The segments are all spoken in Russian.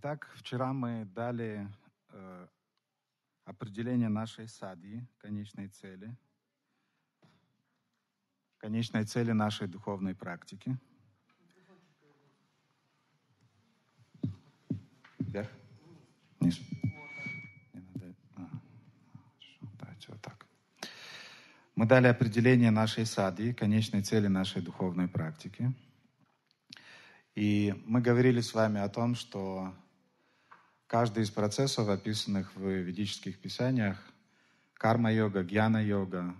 Итак, вчера мы дали э, определение нашей садьи, конечной цели, конечной цели нашей духовной практики. Вверх? Ниже. Не надо. А, хорошо. А, Давайте вот так. Мы дали определение нашей садьи, конечной цели нашей духовной практики. И мы говорили с вами о том, что Каждый из процессов, описанных в ведических писаниях, карма-йога, гьяна-йога,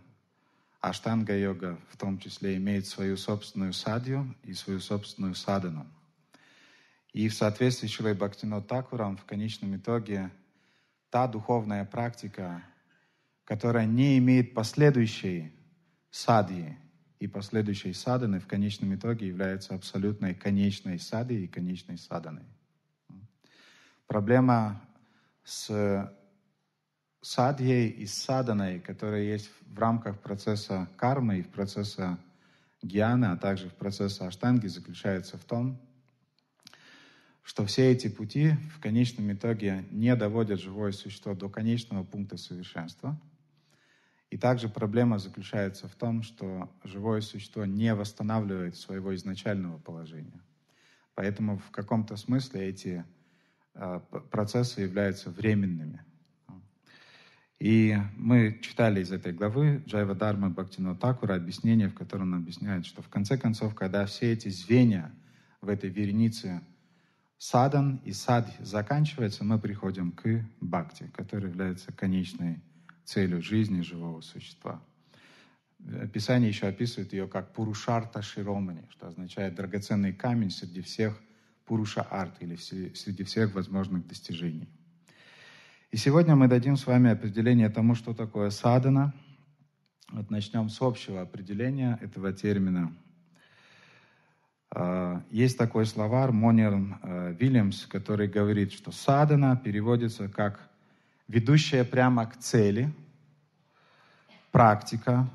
аштанга-йога, в том числе имеет свою собственную садью и свою собственную садану. И в соответствии с Шилой Бхактино Такуром в конечном итоге та духовная практика, которая не имеет последующей садьи и последующей саданы, в конечном итоге является абсолютной конечной садой и конечной саданой проблема с садьей и саданой, которая есть в рамках процесса кармы и в процесса гьяна, а также в процессе аштанги, заключается в том, что все эти пути в конечном итоге не доводят живое существо до конечного пункта совершенства. И также проблема заключается в том, что живое существо не восстанавливает своего изначального положения. Поэтому в каком-то смысле эти а, процессы являются временными. И мы читали из этой главы Джайва Дарма Бхактино Такура объяснение, в котором он объясняет, что в конце концов, когда все эти звенья в этой веренице садан и сад заканчивается, мы приходим к бхакти, которая является конечной целью жизни живого существа. Писание еще описывает ее как Пурушарта Широмани, что означает драгоценный камень среди всех Пуруша Арт или среди всех возможных достижений. И сегодня мы дадим с вами определение тому, что такое садана. Вот начнем с общего определения этого термина. А, есть такой словарь Монер а, Вильямс, который говорит, что садана переводится как ведущая прямо к цели, практика,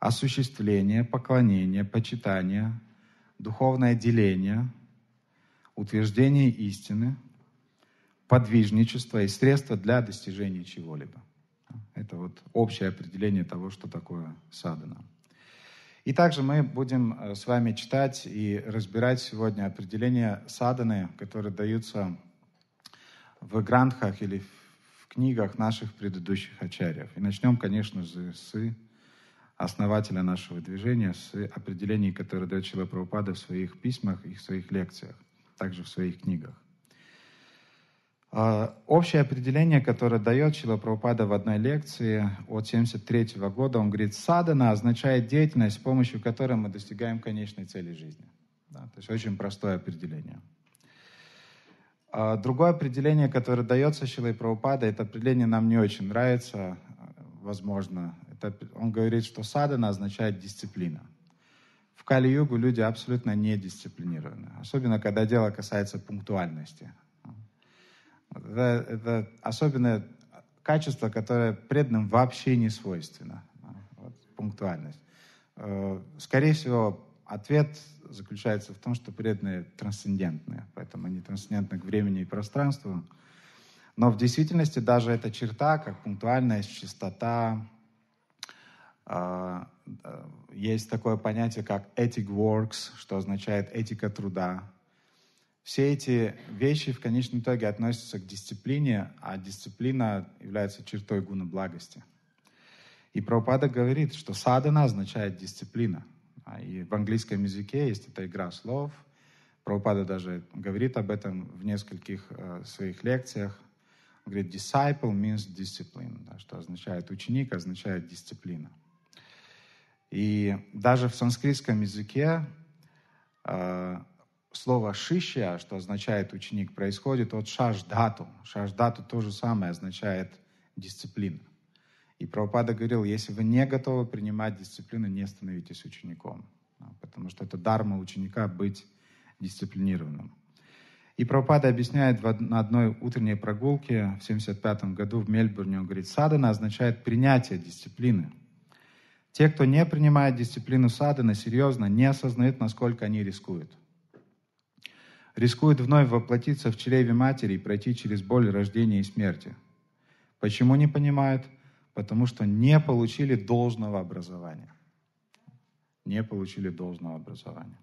осуществление, поклонение, почитание, духовное деление – утверждение истины, подвижничество и средства для достижения чего-либо. Это вот общее определение того, что такое садана. И также мы будем э, с вами читать и разбирать сегодня определения саданы, которые даются в грантхах или в книгах наших предыдущих ачарьев. И начнем, конечно же, с основателя нашего движения, с определений, которые дает Чила Прабхупада в своих письмах и в своих лекциях также в своих книгах. А, общее определение, которое дает Шила Прабхупада в одной лекции от 1973 года, он говорит, садана означает деятельность, с помощью которой мы достигаем конечной цели жизни. Да, то есть очень простое определение. А, другое определение, которое дается Шилой Прабхупада, это определение нам не очень нравится, возможно. Это, он говорит, что садана означает дисциплина. В Кали-югу люди абсолютно не дисциплинированы, особенно когда дело касается пунктуальности. Это, это особенное качество, которое преданным вообще не свойственно. Вот, пунктуальность. Э, скорее всего, ответ заключается в том, что преданные трансцендентные, поэтому они трансцендентны к времени и пространству. Но в действительности даже эта черта, как пунктуальность, чистота, э, Э, есть такое понятие, как ethic works, что означает этика труда. Все эти вещи в конечном итоге относятся к дисциплине, а дисциплина является чертой гуна благости. И Прабхупада говорит, что садана означает дисциплина. А и в английском языке есть эта игра слов. Прабхупада даже говорит об этом в нескольких э, своих лекциях. Он говорит, disciple means discipline, что означает ученик, означает дисциплина. И даже в санскритском языке э, слово «шища», что означает «ученик», происходит от «шаждату». «Шаждату» то же самое означает «дисциплина». И Прабхупада говорил, если вы не готовы принимать дисциплину, не становитесь учеником. А, потому что это дарма ученика быть дисциплинированным. И Прабхупада объясняет на одной утренней прогулке в 1975 году в Мельбурне, он говорит, садана означает принятие дисциплины. Те, кто не принимает дисциплину садана серьезно, не осознают, насколько они рискуют. Рискуют вновь воплотиться в чреве матери и пройти через боль рождения и смерти. Почему не понимают? Потому что не получили должного образования. Не получили должного образования.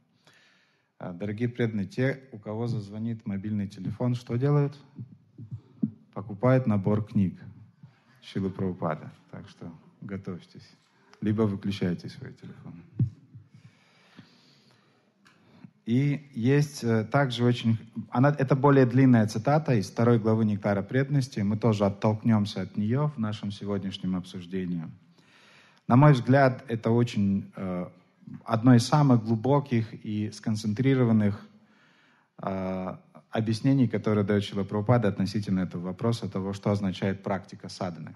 А, дорогие преданные, те, у кого зазвонит мобильный телефон, что делают? Покупают набор книг Шилы Прабхупада. Так что готовьтесь либо выключайте свой телефон. И есть э, также очень... Она, это более длинная цитата из второй главы «Нектара преданности». Мы тоже оттолкнемся от нее в нашем сегодняшнем обсуждении. На мой взгляд, это очень э, одно из самых глубоких и сконцентрированных э, объяснений, которые дает Шила Прабхупада относительно этого вопроса, того, что означает практика садханы.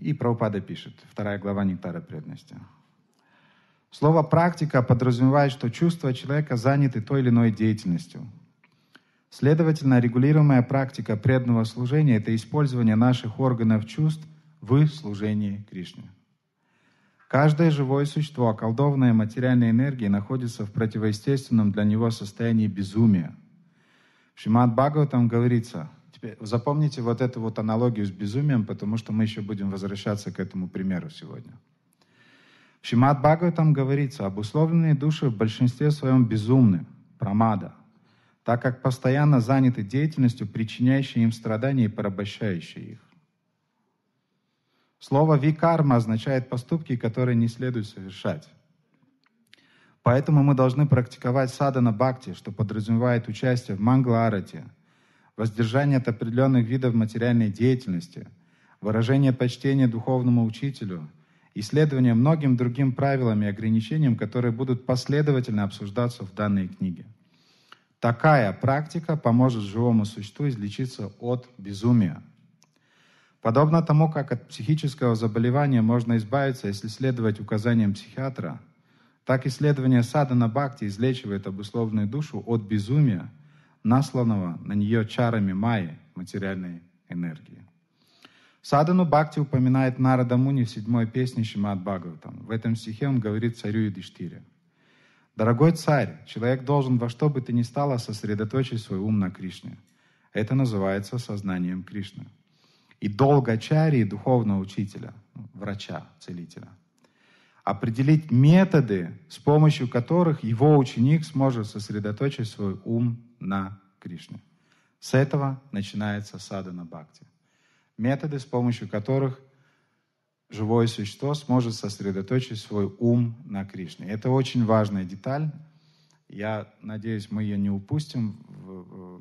И Прабхупада пишет, вторая глава «Нектара преданности». Слово «практика» подразумевает, что чувства человека заняты той или иной деятельностью. Следовательно, регулируемая практика преданного служения – это использование наших органов чувств в служении Кришне. Каждое живое существо, околдованное материальной энергией, находится в противоестественном для него состоянии безумия. В Шримад Бхагаватам говорится – Теперь запомните вот эту вот аналогию с безумием, потому что мы еще будем возвращаться к этому примеру сегодня. В Шимат там говорится, обусловленные души в большинстве своем безумны, прамада, так как постоянно заняты деятельностью, причиняющей им страдания и порабощающей их. Слово «викарма» означает поступки, которые не следует совершать. Поэтому мы должны практиковать садана бхакти, что подразумевает участие в манглаарате – воздержание от определенных видов материальной деятельности, выражение почтения духовному учителю, исследование многим другим правилам и ограничениям, которые будут последовательно обсуждаться в данной книге. Такая практика поможет живому существу излечиться от безумия. Подобно тому, как от психического заболевания можно избавиться, если следовать указаниям психиатра, так исследование садана бхакти излечивает обусловленную душу от безумия – насланного на нее чарами майи материальной энергии. Садану Бхакти упоминает Нарада Муни в седьмой песне Шимат Бхагаватам. В этом стихе он говорит царю Юдиштире. «Дорогой царь, человек должен во что бы то ни стало сосредоточить свой ум на Кришне. Это называется сознанием Кришны. И долго чари духовного учителя, ну, врача, целителя – определить методы, с помощью которых его ученик сможет сосредоточить свой ум на Кришне. С этого начинается садана бхакти. Методы, с помощью которых живое существо сможет сосредоточить свой ум на Кришне. Это очень важная деталь. Я надеюсь, мы ее не упустим в, в,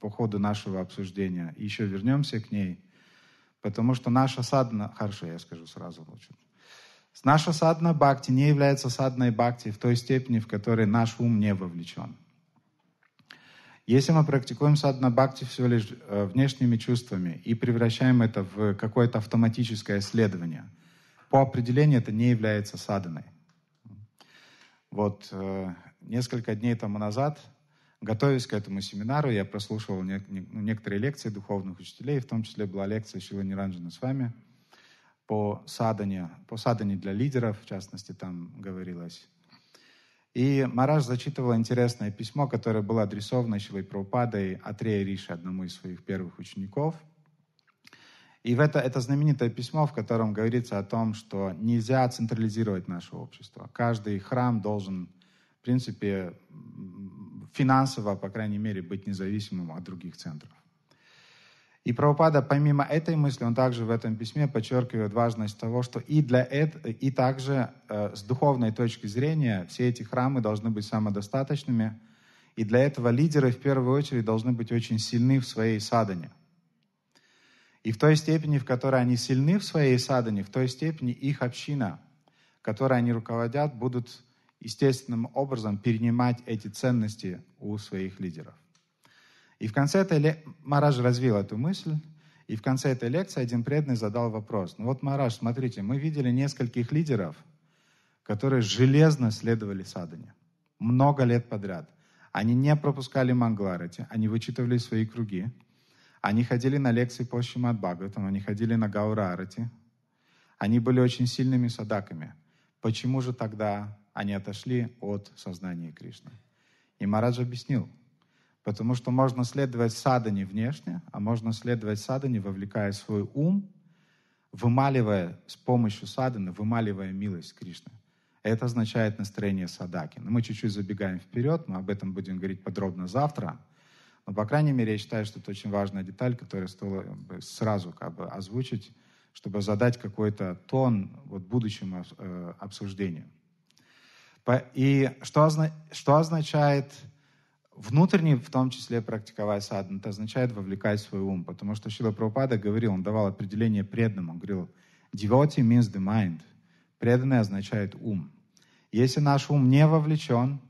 по ходу нашего обсуждения. Еще вернемся к ней, потому что наша садана... Хорошо, я скажу сразу лучше. Наша садна бхакти не является садной бхакти в той степени, в которой наш ум не вовлечен. Если мы практикуем садна бхакти всего лишь э, внешними чувствами и превращаем это в какое-то автоматическое исследование, по определению это не является садной. Вот э, несколько дней тому назад, готовясь к этому семинару, я прослушивал ну, некоторые лекции духовных учителей, в том числе была лекция Шилы Ниранджана с вами – по садане, по садане для лидеров, в частности, там говорилось. И Мараш зачитывала интересное письмо, которое было адресовано Шилой Прабхупадой Атрея Риши, одному из своих первых учеников. И в это, это знаменитое письмо, в котором говорится о том, что нельзя централизировать наше общество. Каждый храм должен, в принципе, финансово, по крайней мере, быть независимым от других центров. И Прабхупада, помимо этой мысли, он также в этом письме подчеркивает важность того, что и, для это, и также э, с духовной точки зрения все эти храмы должны быть самодостаточными, и для этого лидеры в первую очередь должны быть очень сильны в своей садане. И в той степени, в которой они сильны в своей садане, в той степени их община, которой они руководят, будут естественным образом перенимать эти ценности у своих лидеров. И в конце этой... лекции Мараж развил эту мысль, и в конце этой лекции один преданный задал вопрос. Ну вот, Мараж, смотрите, мы видели нескольких лидеров, которые железно следовали садане. Много лет подряд. Они не пропускали мангларати, они вычитывали свои круги, они ходили на лекции по Шимат Бхагаватам, они ходили на Гаурарати. Они были очень сильными садаками. Почему же тогда они отошли от сознания Кришны? И Марадж объяснил, Потому что можно следовать садане внешне, а можно следовать садане, вовлекая свой ум, вымаливая с помощью саданы, вымаливая милость Кришны. Это означает настроение садаки. Но мы чуть-чуть забегаем вперед, мы об этом будем говорить подробно завтра. Но, по крайней мере, я считаю, что это очень важная деталь, которую стоило сразу как бы озвучить, чтобы задать какой-то тон вот, будущему э, обсуждению. И что, что означает Внутренне, в том числе, практиковая садхану, это означает вовлекать свой ум, потому что Шила Прабхупада говорил, он давал определение преданным, он говорил, devotee means the mind, преданный означает ум. Если наш ум не вовлечен,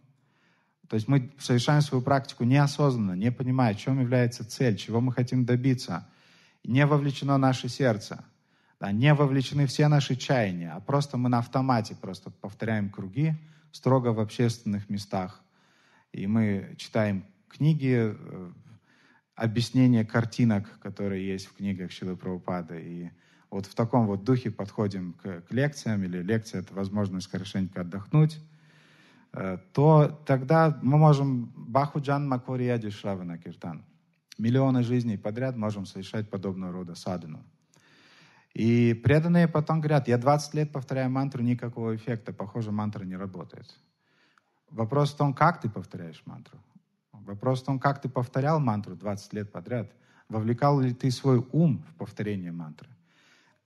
то есть мы совершаем свою практику неосознанно, не понимая, чем является цель, чего мы хотим добиться, не вовлечено наше сердце, да, не вовлечены все наши чаяния, а просто мы на автомате просто повторяем круги строго в общественных местах – и мы читаем книги, э, объяснения картинок, которые есть в книгах Шилы Прабхупады. И вот в таком вот духе подходим к, к лекциям, или лекция — это возможность хорошенько отдохнуть, э, то тогда мы можем Бахуджан Макварияди Шравана Киртан. Миллионы жизней подряд можем совершать подобного рода садхану. И преданные потом говорят, я 20 лет повторяю мантру, никакого эффекта, похоже, мантра не работает. Вопрос в том, как ты повторяешь мантру. Вопрос в том, как ты повторял мантру 20 лет подряд. Вовлекал ли ты свой ум в повторение мантры?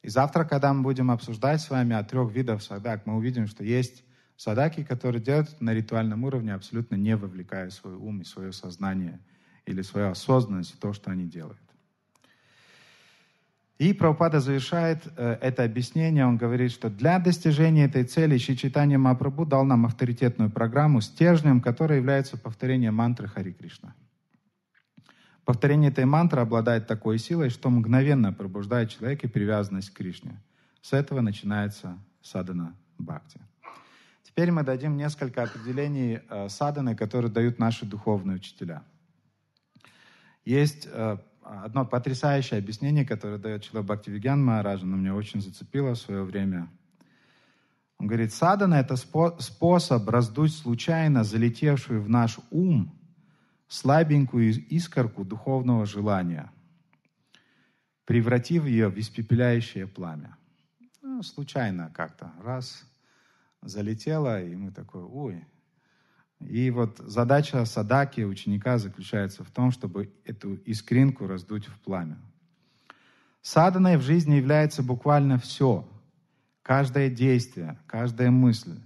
И завтра, когда мы будем обсуждать с вами о трех видах садак, мы увидим, что есть садаки, которые делают на ритуальном уровне, абсолютно не вовлекая свой ум и свое сознание или свою осознанность в то, что они делают. И Прабхупада завершает э, это объяснение. Он говорит, что для достижения этой цели Ши Читания Мапрабу дал нам авторитетную программу стержнем, которая является повторение мантры Хари Кришна. Повторение этой мантры обладает такой силой, что мгновенно пробуждает человека привязанность к Кришне. С этого начинается садана бхакти. Теперь мы дадим несколько определений э, саданы, которые дают наши духовные учителя. Есть э, одно потрясающее объяснение, которое дает человек Бхактивигян Махарадж, оно меня очень зацепило в свое время. Он говорит, садана – это спо- способ раздуть случайно залетевшую в наш ум слабенькую искорку духовного желания, превратив ее в испепеляющее пламя. Ну, случайно как-то, раз – залетело, и мы такой, ой, и вот задача садаки ученика заключается в том, чтобы эту искринку раздуть в пламя. Саданой в жизни является буквально все. Каждое действие, каждая мысль.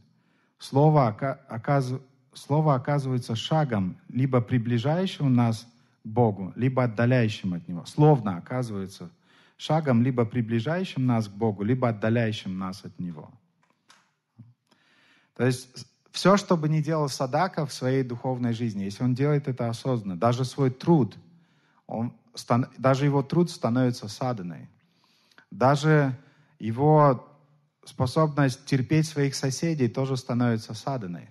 Слово, оказ... Слово оказывается шагом, либо приближающим нас к Богу, либо отдаляющим от Него. Словно оказывается шагом, либо приближающим нас к Богу, либо отдаляющим нас от Него. То есть все, что бы ни делал Садака в своей духовной жизни, если он делает это осознанно, даже свой труд, он, даже его труд становится саданой. Даже его способность терпеть своих соседей тоже становится саданой.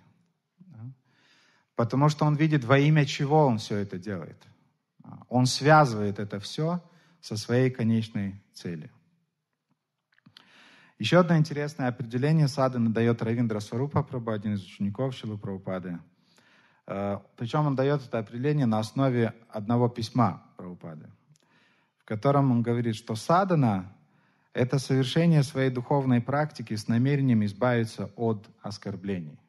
Потому что он видит, во имя чего он все это делает. Он связывает это все со своей конечной целью. Еще одно интересное определение садханы дает Равиндра Сварупа Прабху, один из учеников Шилы Прабхупады. Э, Причем он дает это определение на основе одного письма Прабхупады, в котором он говорит, что садана — это совершение своей духовной практики с намерением избавиться от оскорблений.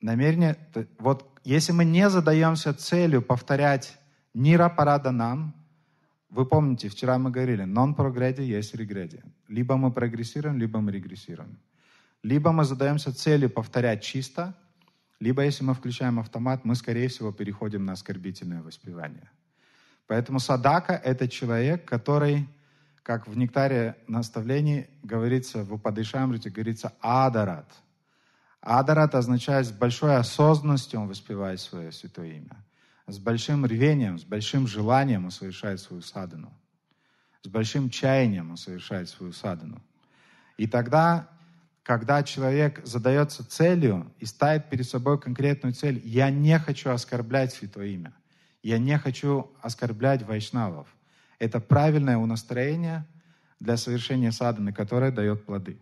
Намерение, вот если мы не задаемся целью повторять Нира Парада нам, вы помните, вчера мы говорили, non-progredi есть регреди. Либо мы прогрессируем, либо мы регрессируем. Либо мы задаемся целью повторять чисто, либо если мы включаем автомат, мы, скорее всего, переходим на оскорбительное воспевание. Поэтому садака — это человек, который, как в нектаре наставлений говорится, в Упадышамрите говорится «адарат». Адарат означает с большой осознанностью он воспевает свое святое имя с большим рвением, с большим желанием он совершает свою садану. С большим чаянием он совершает свою садану. И тогда, когда человек задается целью и ставит перед собой конкретную цель, я не хочу оскорблять Святое Имя, я не хочу оскорблять вайшнавов. Это правильное у унастроение для совершения саданы, которое дает плоды.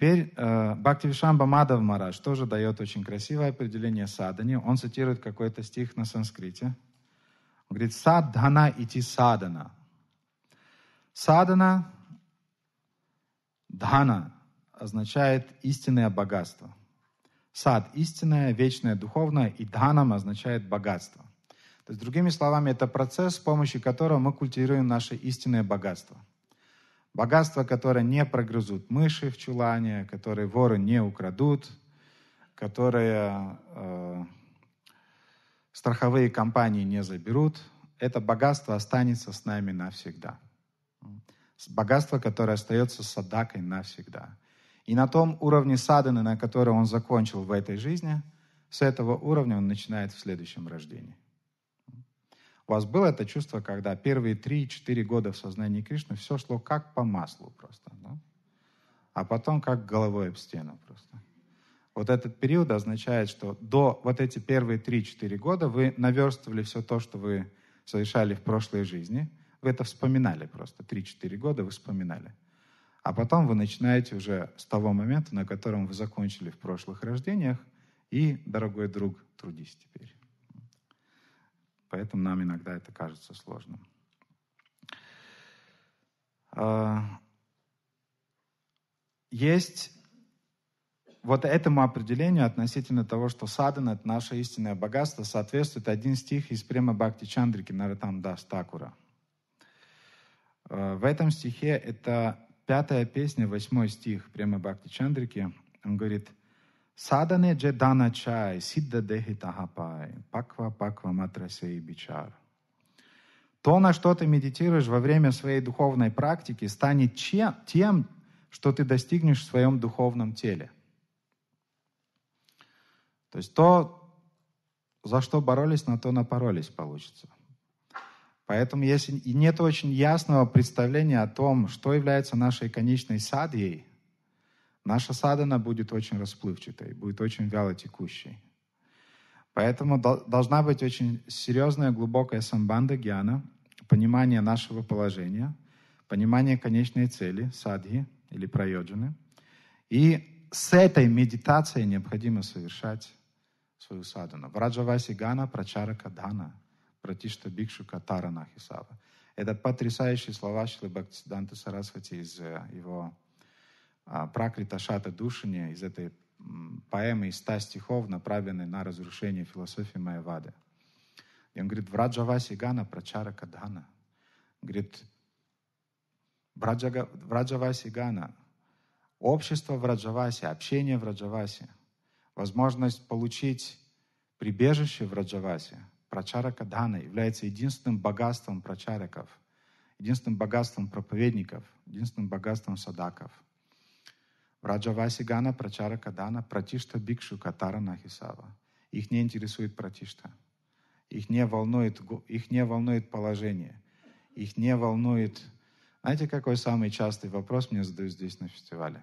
Теперь э, Бхакти Вишамба Мадав Мараш тоже дает очень красивое определение садани. Он цитирует какой-то стих на санскрите. Он говорит «садхана ити садана». Садана, дхана означает истинное богатство. Сад – истинное, вечное, духовное, и дханам означает богатство. То есть, другими словами, это процесс, с помощью которого мы культивируем наше истинное богатство – Богатство, которое не прогрызут мыши в чулане, которое воры не украдут, которое э, страховые компании не заберут, это богатство останется с нами навсегда. Богатство, которое остается садакой навсегда. И на том уровне саданы, на котором он закончил в этой жизни, с этого уровня он начинает в следующем рождении. У вас было это чувство, когда первые 3-4 года в сознании Кришны все шло как по маслу просто, да? а потом как головой об стену просто. Вот этот период означает, что до вот эти первые 3-4 года вы наверстывали все то, что вы совершали в прошлой жизни. Вы это вспоминали просто. 3-4 года вы вспоминали. А потом вы начинаете уже с того момента, на котором вы закончили в прошлых рождениях. И, дорогой друг, трудись теперь. Поэтому нам иногда это кажется сложным. А, есть вот этому определению относительно того, что садана — это наше истинное богатство, соответствует один стих из према Бхакти Чандрики Наратам Дас а, В этом стихе это пятая песня, восьмой стих према Бхакти Чандрики. Он говорит — Sadane jedana чай siddha dehi тахапай, паква паква матрасей бичар. То, на что ты медитируешь во время своей духовной практики, станет чем, тем, что ты достигнешь в своем духовном теле. То есть то, за что боролись, на то напоролись, получится. Поэтому если и нет очень ясного представления о том, что является нашей конечной садьей – наша садана будет очень расплывчатой, будет очень вяло текущей. Поэтому должна быть очень серьезная, глубокая самбанда гьяна, понимание нашего положения, понимание конечной цели, садхи или прайоджаны. И с этой медитацией необходимо совершать свою садхану. Враджаваси гана прачара кадана, пратишта бикшу катара Это потрясающие слова Шилы Бхактисиданты Сарасвати из э, его а, Пракрита Шата Душини из этой поэмы из ста стихов, направленной на разрушение философии Майявады. И он говорит, Враджаваси Гана Прачара Кадхана. Говорит, Враджаваси Гана, общество враджаваси, общение враджаваси, возможность получить прибежище в Раджавасе, прачарака Дана является единственным богатством прачараков, единственным богатством проповедников, единственным богатством садаков – Раджавасигана, Прачара Кадана, Пратишта Бикшу Катара Нахисава. Их не интересует Пратишта. Их не волнует, их не волнует положение. Их не волнует... Знаете, какой самый частый вопрос мне задают здесь на фестивале?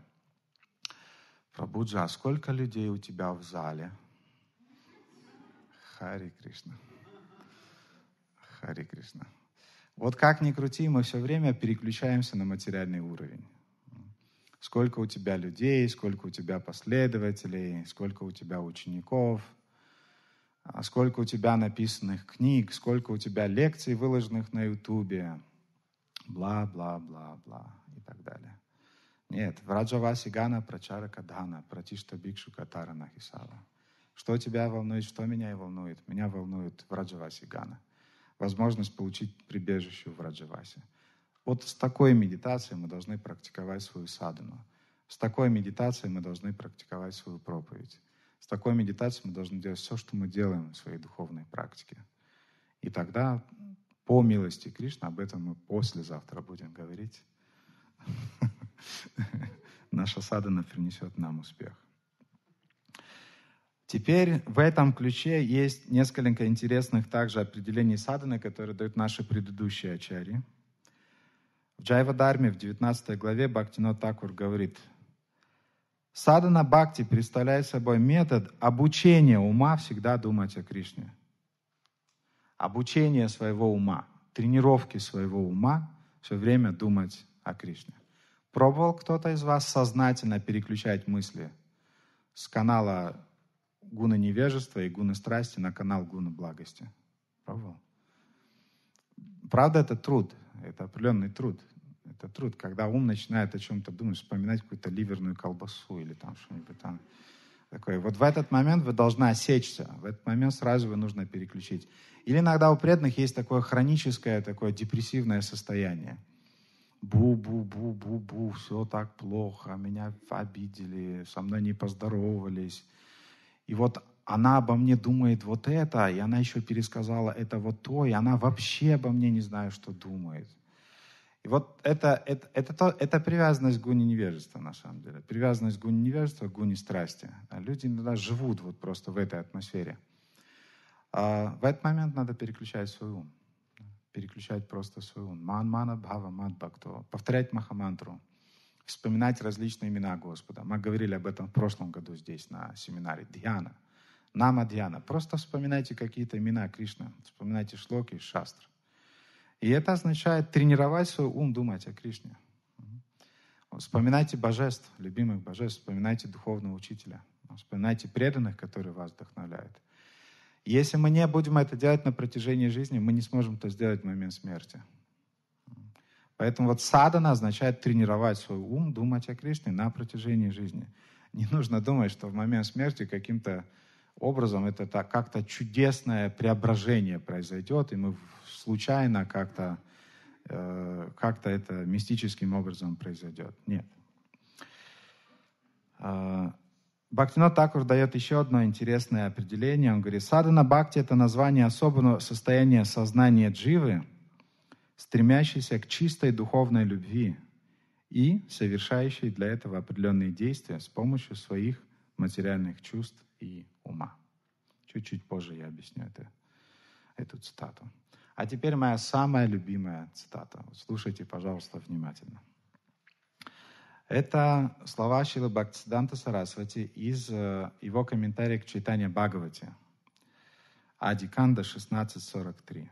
Прабуджа, а сколько людей у тебя в зале? Хари Кришна. Хари Кришна. Вот как ни крути, мы все время переключаемся на материальный уровень сколько у тебя людей, сколько у тебя последователей, сколько у тебя учеников, а сколько у тебя написанных книг, сколько у тебя лекций, выложенных на Ютубе, бла-бла-бла-бла и так далее. Нет, Враджава Сигана Прачара Кадана, Пратишта Бикшу Катара Нахисава. Что тебя волнует, что меня и волнует? Меня волнует Враджаваси Гана. Возможность получить прибежище в Раджавасе. Вот с такой медитацией мы должны практиковать свою садану, С такой медитацией мы должны практиковать свою проповедь. С такой медитацией мы должны делать все, что мы делаем в своей духовной практике. И тогда, по милости Кришны, об этом мы послезавтра будем говорить. Наша садана принесет нам успех. Теперь в этом ключе есть несколько интересных также определений саданы, которые дают наши предыдущие ачарьи. В Джайвадарме в 19 главе Бхактино Такур говорит, Садана Бхакти представляет собой метод обучения ума всегда думать о Кришне. Обучение своего ума, тренировки своего ума все время думать о Кришне. Пробовал кто-то из вас сознательно переключать мысли с канала гуна невежества и гуна страсти на канал гуна благости? Пробовал? Правда, это труд – это определенный труд. Это труд, когда ум начинает о чем-то думать, вспоминать какую-то ливерную колбасу или там что-нибудь там такое. Вот в этот момент вы должны осечься, в этот момент сразу вы нужно переключить. Или иногда у преданных есть такое хроническое, такое депрессивное состояние. Бу-бу-бу-бу-бу, все так плохо, меня обидели, со мной не поздоровались. И вот она обо мне думает вот это, и она еще пересказала это вот то, и она вообще обо мне не знает, что думает. И вот это, это, это, то, это привязанность к гуне невежества, на самом деле. Привязанность к гуне невежества, к гуне страсти. Люди иногда живут вот просто в этой атмосфере. А в этот момент надо переключать свой ум. Переключать просто свой ум. Ман-мана бхава мат бхакто. Повторять махамантру. Вспоминать различные имена Господа. Мы говорили об этом в прошлом году здесь на семинаре Дьяна Нама Дьяна. Просто вспоминайте какие-то имена Кришны, вспоминайте шлоки, шастр, И это означает тренировать свой ум думать о Кришне. Вспоминайте божеств, любимых божеств, вспоминайте духовного учителя, вспоминайте преданных, которые вас вдохновляют. Если мы не будем это делать на протяжении жизни, мы не сможем это сделать в момент смерти. Поэтому вот садана означает тренировать свой ум, думать о Кришне на протяжении жизни. Не нужно думать, что в момент смерти каким-то образом, это как-то чудесное преображение произойдет, и мы случайно как-то э, как это мистическим образом произойдет. Нет. А, Бхактинат Такур дает еще одно интересное определение. Он говорит, садана бхакти – это название особого состояния сознания дживы, стремящейся к чистой духовной любви и совершающей для этого определенные действия с помощью своих материальных чувств и ума. Чуть-чуть позже я объясню это, эту цитату. А теперь моя самая любимая цитата. Слушайте, пожалуйста, внимательно. Это слова Шилы Бхактисиданта Сарасвати из э, его комментария к читанию Бхагавати. Адиканда 1643.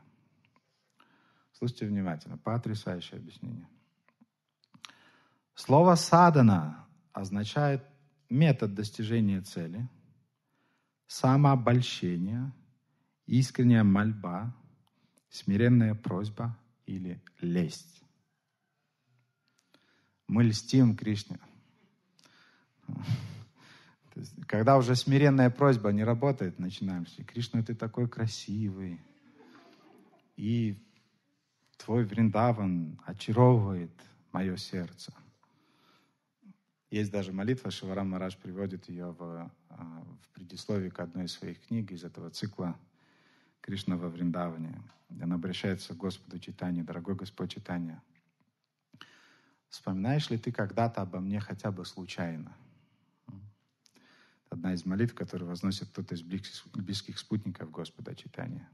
Слушайте внимательно. Потрясающее объяснение. Слово «садана» означает метод достижения цели, самообольщение, искренняя мольба, смиренная просьба или лесть. Мы льстим Кришне. Когда уже смиренная просьба не работает, начинаем все. Кришна, ты такой красивый. И твой Вриндаван очаровывает мое сердце. Есть даже молитва, Шиварам Мараш приводит ее в, а, в предисловии к одной из своих книг из этого цикла Кришна во Вриндаване. Она обращается к Господу Читания, «Дорогой Господь Читания, вспоминаешь ли ты когда-то обо мне хотя бы случайно?» Одна из молитв, которую возносит кто-то из близких, близких спутников Господа Читания.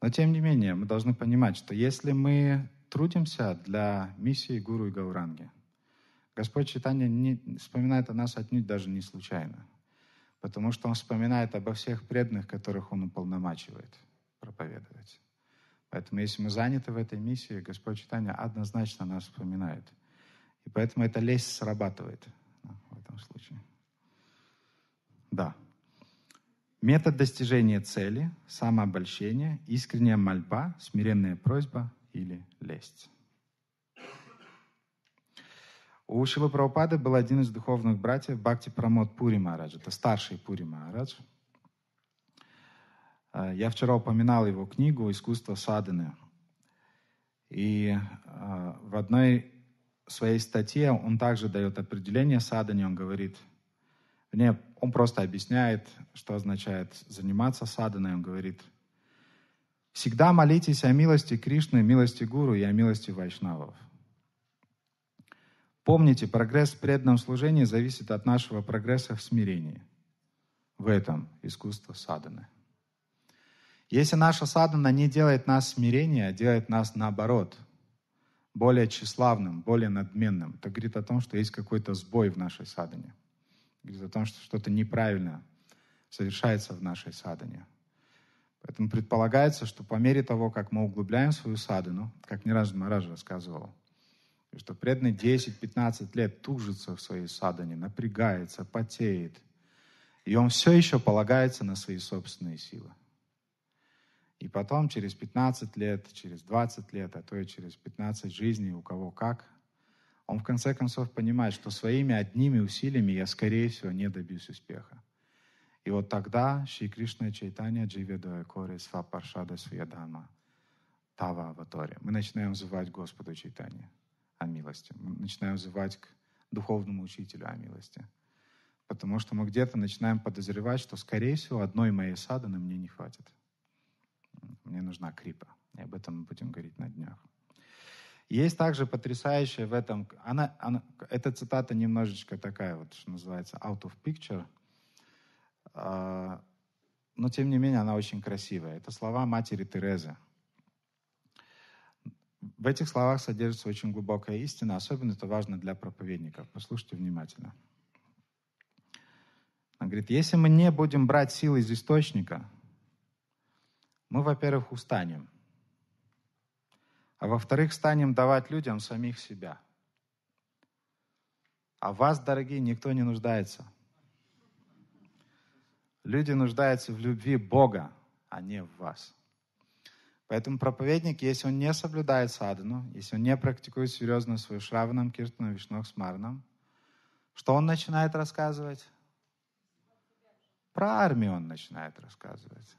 Но тем не менее, мы должны понимать, что если мы трудимся для миссии Гуру и Гауранги – Господь Читания не, вспоминает о нас отнюдь даже не случайно, потому что Он вспоминает обо всех преданных, которых Он уполномачивает проповедовать. Поэтому если мы заняты в этой миссии, Господь Читания однозначно нас вспоминает. И поэтому эта лесть срабатывает ну, в этом случае. Да. Метод достижения цели, самообольщение, искренняя мольба, смиренная просьба или лесть. У Шилы Прабхупады был один из духовных братьев Бхакти Прамод Пури Махарадж. Это старший Пури Махарадж. Э, я вчера упоминал его книгу «Искусство садханы». И э, в одной своей статье он также дает определение садхане. Он говорит, не, он просто объясняет, что означает заниматься садханой. Он говорит, всегда молитесь о милости Кришны, милости Гуру и о милости Вайшнавов. Помните, прогресс в преданном служении зависит от нашего прогресса в смирении. В этом искусство саданы. Если наша садана не делает нас смирения, а делает нас наоборот, более тщеславным, более надменным, то говорит о том, что есть какой-то сбой в нашей садане. Говорит о том, что что-то неправильно совершается в нашей садане. Поэтому предполагается, что по мере того, как мы углубляем свою садану, как не раз Мараж рассказывал, и что преданный 10-15 лет тужится в своей садане, напрягается, потеет. И он все еще полагается на свои собственные силы. И потом через 15 лет, через 20 лет, а то и через 15 жизней, у кого как, он в конце концов понимает, что своими одними усилиями я, скорее всего, не добьюсь успеха. И вот тогда Шри Кришна Чайтанья Дживедоя Кори Сва Паршада Свиядама Тава Аватори. Мы начинаем звать Господу Чайтанья о милости. Мы начинаем взывать к духовному учителю о милости. Потому что мы где-то начинаем подозревать, что, скорее всего, одной моей саданы мне не хватит. Мне нужна крипа. И об этом мы будем говорить на днях. Есть также потрясающее в этом... Она, она, эта цитата немножечко такая, вот, что называется, out of picture. А, но, тем не менее, она очень красивая. Это слова матери Терезы. В этих словах содержится очень глубокая истина, особенно это важно для проповедников. Послушайте внимательно. Он говорит, если мы не будем брать силы из источника, мы, во-первых, устанем, а во-вторых, станем давать людям самих себя. А вас, дорогие, никто не нуждается. Люди нуждаются в любви Бога, а не в вас. Поэтому проповедник, если он не соблюдает садхану, если он не практикует серьезно свою шраванам, киртану, вишнах, смарнам, что он начинает рассказывать? Про армию он начинает рассказывать.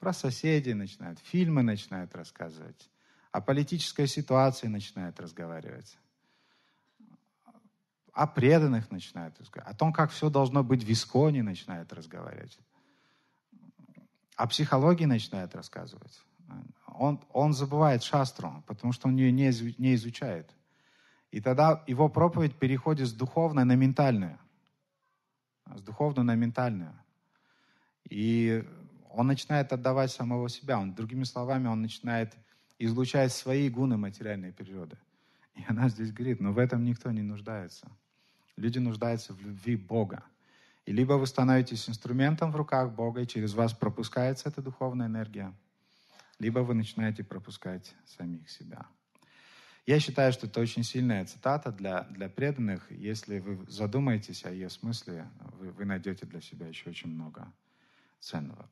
Про соседей начинает, фильмы начинает рассказывать. О политической ситуации начинает разговаривать. О преданных начинает разговаривать. О том, как все должно быть в Исконе начинает разговаривать. О психологии начинает рассказывать он, он забывает шастру, потому что он ее не, из, не изучает. И тогда его проповедь переходит с духовной на ментальную. С духовной на ментальную. И он начинает отдавать самого себя. Он, другими словами, он начинает излучать свои гуны материальной природы. И она здесь говорит, но в этом никто не нуждается. Люди нуждаются в любви Бога. И либо вы становитесь инструментом в руках Бога, и через вас пропускается эта духовная энергия – либо вы начинаете пропускать самих себя. Я считаю, что это очень сильная цитата для, для преданных. Если вы задумаетесь о ее смысле, вы, вы найдете для себя еще очень много ценного.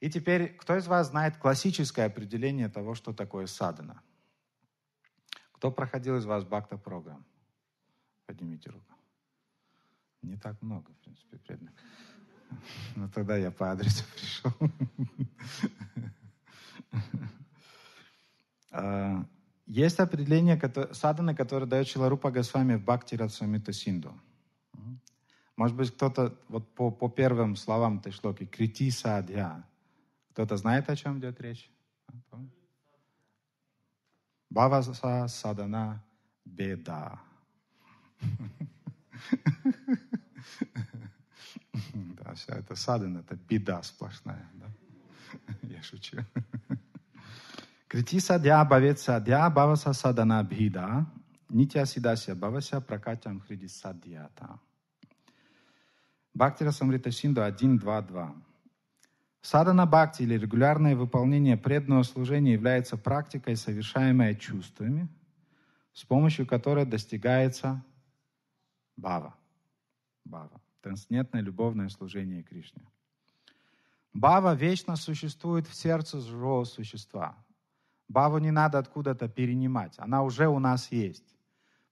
И теперь, кто из вас знает классическое определение того, что такое садана? Кто проходил из вас бакта программ? Поднимите руку. Не так много, в принципе, преданных. Но ну, тогда я по адресу пришел. А, есть определение садана, которое дает Чиларупа Госвами в Бхакти Радсамита Синду. Может быть, кто-то вот по, по первым словам этой шлоки «крити садья». Кто-то знает, о чем идет речь? Баваса садана беда. Да, вся эта садана, это беда сплошная. Да. Я шучу. Крити садя бавет садя баваса садана бхида, нитя сидася бавася пракатям хриди садьята. Бхактира Самрита Синду 1.2.2. Садана бхакти или регулярное выполнение преданного служения является практикой, совершаемой чувствами, с помощью которой достигается бава. Бава. Трансцендентное любовное служение Кришне. Бава вечно существует в сердце живого существа. Баву не надо откуда-то перенимать, она уже у нас есть.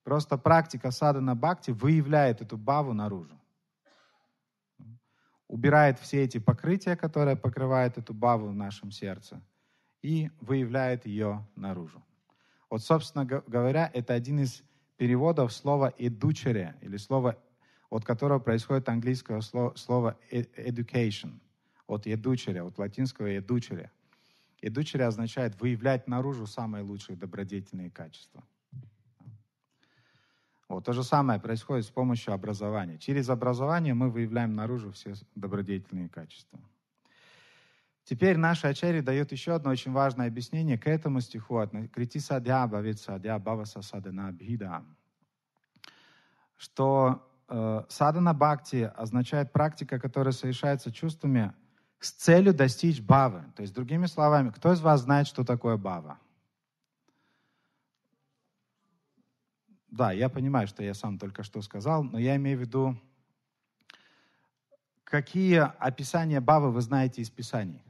Просто практика садана бхакти выявляет эту баву наружу. Убирает все эти покрытия, которые покрывают эту баву в нашем сердце, и выявляет ее наружу. Вот, собственно говоря, это один из переводов слова «эдучере» или слова, от которого происходит английское слово «e-, «education» от «едучеря», от латинского «едучеря». «Едучеря» означает выявлять наружу самые лучшие добродетельные качества. Вот, то же самое происходит с помощью образования. Через образование мы выявляем наружу все добродетельные качества. Теперь наша Ачари дает еще одно очень важное объяснение к этому стиху. Крити садя бавит садя баваса садана бхида. Что э, садана бхакти означает практика, которая совершается чувствами, с целью достичь бавы. То есть, другими словами, кто из вас знает, что такое бава? Да, я понимаю, что я сам только что сказал, но я имею в виду, какие описания бавы вы знаете из писаний?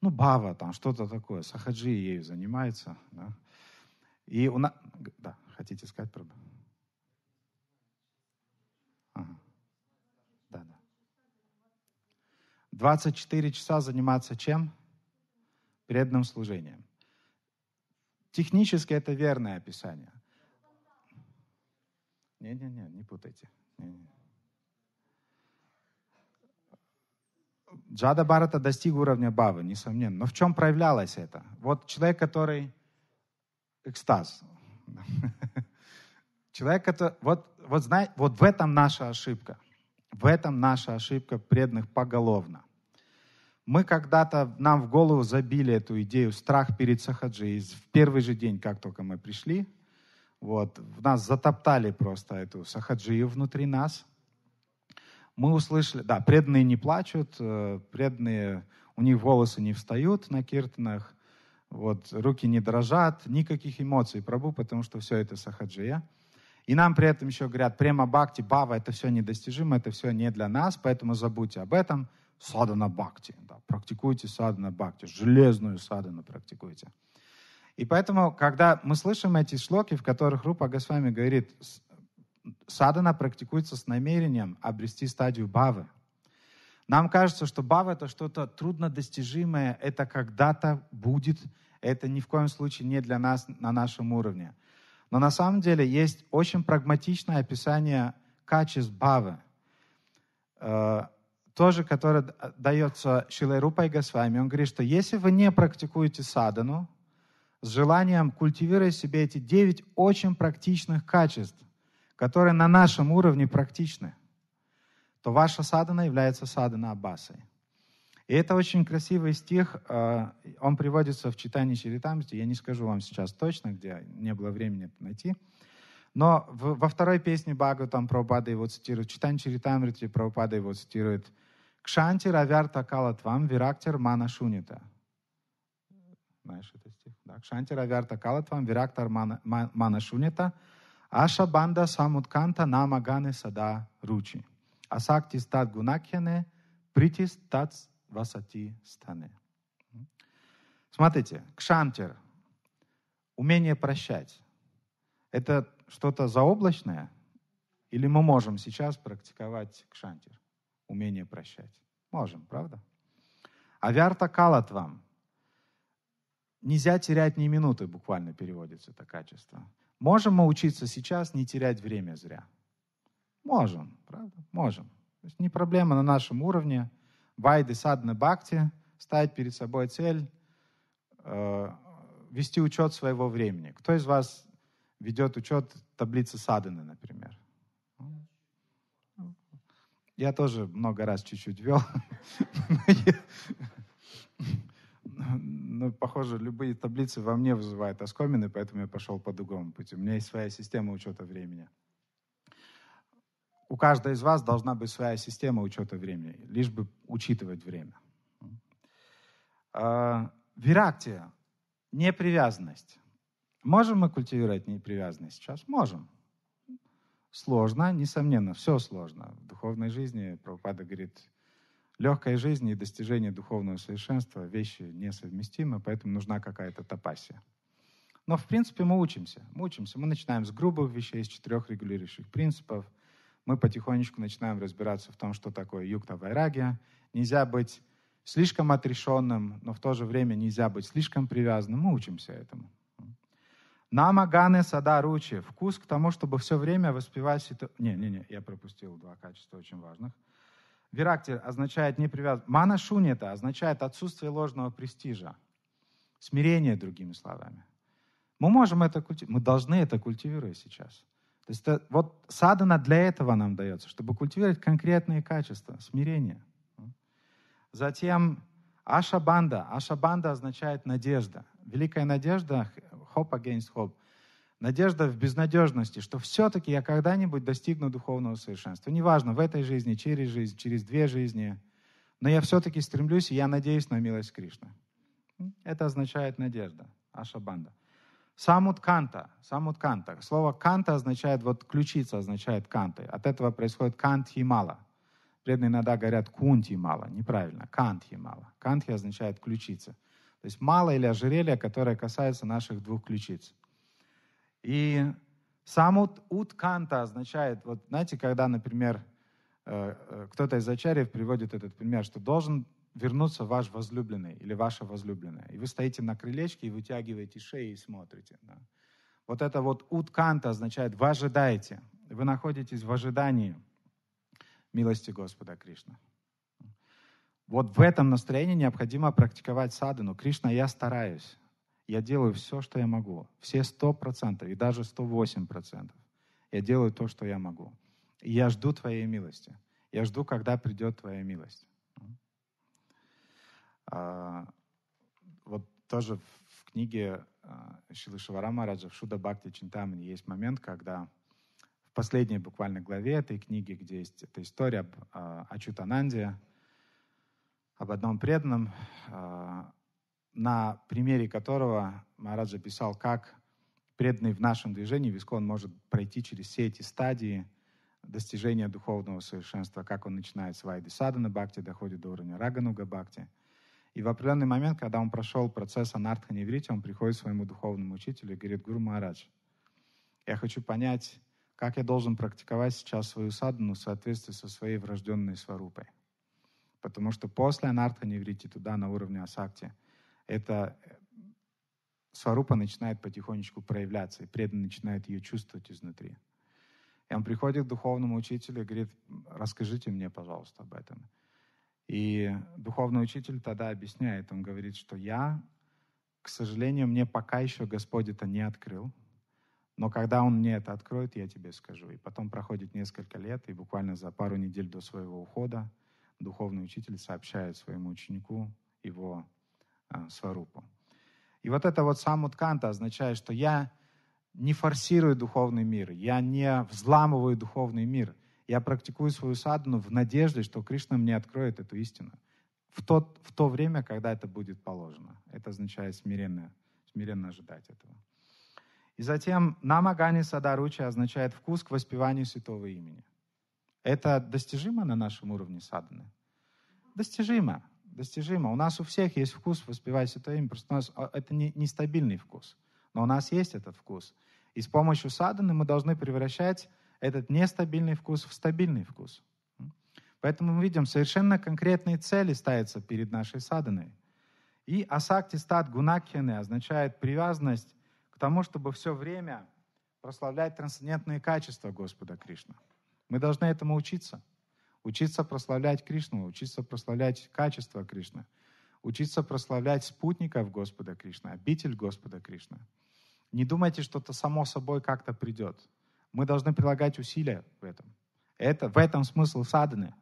Ну, бава там, что-то такое. Сахаджи ею занимается. Да? И у нас... Да, хотите сказать, правда? 24 часа заниматься чем? Преданным служением. Технически это верное описание. Не-не-не, не путайте. Не, не. Джада Барата достиг уровня Бавы, несомненно. Но в чем проявлялось это? Вот человек, который... Экстаз. Человек, это. Вот, вот, знай, вот в этом наша ошибка. В этом наша ошибка преданных поголовно. Мы когда-то, нам в голову забили эту идею, страх перед Сахаджи. И в первый же день, как только мы пришли, вот, в нас затоптали просто эту Сахаджию внутри нас. Мы услышали, да, преданные не плачут, э, преданные, у них волосы не встают на киртанах, вот, руки не дрожат, никаких эмоций, пробу, потому что все это Сахаджия – и нам при этом еще говорят, према бхакти, бава, это все недостижимо, это все не для нас, поэтому забудьте об этом. Садана бхакти, да, практикуйте садана бхакти, железную садану практикуйте. И поэтому, когда мы слышим эти шлоки, в которых Рупа Госвами говорит, садана практикуется с намерением обрести стадию бавы. Нам кажется, что бава — это что-то труднодостижимое, это когда-то будет, это ни в коем случае не для нас на нашем уровне. Но на самом деле есть очень прагматичное описание качеств бавы, э, тоже, которое э, дается Шилой Рупой Госвами. Он говорит, что если вы не практикуете садану, с желанием культивируя себе эти девять очень практичных качеств, которые на нашем уровне практичны, то ваша садана является садана Аббасой. И это очень красивый стих. А, он приводится в читании Чаритамрити. Я не скажу вам сейчас точно, где не было времени это найти. Но во второй песне Бхагу там Прабхупада его цитирует. Читание Чаритамрити Прабхупада его цитирует. «Кшанти равярта калатвам вирактер мана шунита». Знаешь этот стих? Да. «Кшанти равярта калатвам вирактер мана, мана шунита». Аша банда самутканта намагане сада ручи. Асакти стат гунакхене притис тац васати станы. Смотрите, кшантер, умение прощать, это что-то заоблачное? Или мы можем сейчас практиковать кшантер, умение прощать? Можем, правда? Авиарта калат вам. Нельзя терять ни минуты, буквально переводится это качество. Можем мы учиться сейчас не терять время зря? Можем, правда? Можем. То есть не проблема на нашем уровне – вайды садны бхакти, ставить перед собой цель, э, вести учет своего времени. Кто из вас ведет учет таблицы Садны, например? Я тоже много раз чуть-чуть вел. Ну, похоже, любые таблицы во мне вызывают оскомины, поэтому я пошел по другому пути. У меня есть своя система учета времени у каждой из вас должна быть своя система учета времени, лишь бы учитывать время. А, вирактия – непривязанность. Можем мы культивировать непривязанность сейчас? Можем. Сложно, несомненно, все сложно. В духовной жизни, Прабхупада говорит, легкая жизнь и достижение духовного совершенства – вещи несовместимы, поэтому нужна какая-то тапасия. Но, в принципе, мы учимся. Мы учимся. Мы начинаем с грубых вещей, из четырех регулирующих принципов – мы потихонечку начинаем разбираться в том, что такое юкта вайрагия. Нельзя быть слишком отрешенным, но в то же время нельзя быть слишком привязанным. Мы учимся этому. Намаганы садаручи. Вкус к тому, чтобы все время воспевать ситуацию. Не, не, не, я пропустил два качества очень важных. Виракти означает не привязан. Мана шунята означает отсутствие ложного престижа. Смирение, другими словами. Мы можем это культивировать. Мы должны это культивировать сейчас. То есть это, вот садана для этого нам дается, чтобы культивировать конкретные качества, смирение. Затем ашабанда. Ашабанда означает надежда. Великая надежда, hope against hope. Надежда в безнадежности, что все-таки я когда-нибудь достигну духовного совершенства. Неважно, в этой жизни, через жизнь, через две жизни. Но я все-таки стремлюсь, и я надеюсь на милость Кришны. Это означает надежда, ашабанда. Самут канта. Самут канта. Слово канта означает, вот ключица означает канты. От этого происходит кант химала. Преданные иногда говорят кунт химала. Неправильно. Кант химала. Кант означает ключица. То есть мало или ожерелье, которое касается наших двух ключиц. И сам ут канта означает, вот знаете, когда, например, э, э, кто-то из ачарьев приводит этот пример, что должен вернуться ваш возлюбленный или ваша возлюбленная. И вы стоите на крылечке и вытягиваете шею и смотрите. Да. Вот это вот утканта означает «вы ожидаете». Вы находитесь в ожидании милости Господа Кришна. Вот в этом настроении необходимо практиковать садану. Кришна, я стараюсь. Я делаю все, что я могу. Все 100% и даже 108%. Я делаю то, что я могу. И я жду Твоей милости. Я жду, когда придет Твоя милость. А, вот тоже в книге а, Шилы Шивара Мараджа в Шуда Бхакти Чинтамани есть момент, когда в последней буквально главе этой книги, где есть эта история об а, Ачутананде, об одном преданном, на примере которого Мараджа писал, как преданный в нашем движении Вискон может пройти через все эти стадии достижения духовного совершенства, как он начинает с Вайды Садана Бхакти, доходит до уровня Рагануга Бхакти – и в определенный момент, когда он прошел процесс анартха неврити, он приходит к своему духовному учителю и говорит, Гуру Махарадж, я хочу понять, как я должен практиковать сейчас свою садхану в соответствии со своей врожденной сварупой. Потому что после анарха неврити, туда на уровне асакти, эта э, сварупа начинает потихонечку проявляться, и преданный начинает ее чувствовать изнутри. И он приходит к духовному учителю и говорит, расскажите мне, пожалуйста, об этом. И духовный учитель тогда объясняет, он говорит, что я, к сожалению, мне пока еще Господь это не открыл, но когда он мне это откроет, я тебе скажу. И потом проходит несколько лет, и буквально за пару недель до своего ухода духовный учитель сообщает своему ученику его э, сварупу. И вот это вот сам Утканта означает, что я не форсирую духовный мир, я не взламываю духовный мир. Я практикую свою садхану в надежде, что Кришна мне откроет эту истину. В, тот, в то время, когда это будет положено. Это означает смиренно, смиренно ожидать этого. И затем намагани садаручи означает вкус к воспеванию святого имени. Это достижимо на нашем уровне садханы? Достижимо. Достижимо. У нас у всех есть вкус воспевать святое имя, просто у нас а, это не, нестабильный вкус. Но у нас есть этот вкус. И с помощью садханы мы должны превращать этот нестабильный вкус в стабильный вкус. Поэтому мы видим, совершенно конкретные цели ставятся перед нашей саданой. И асакти стат гунакхены означает привязанность к тому, чтобы все время прославлять трансцендентные качества Господа Кришна. Мы должны этому учиться. Учиться прославлять Кришну, учиться прославлять качества Кришны, учиться прославлять спутников Господа Кришны, обитель Господа Кришны. Не думайте, что это само собой как-то придет. Мы должны прилагать усилия в этом. Это, в этом смысл садханы.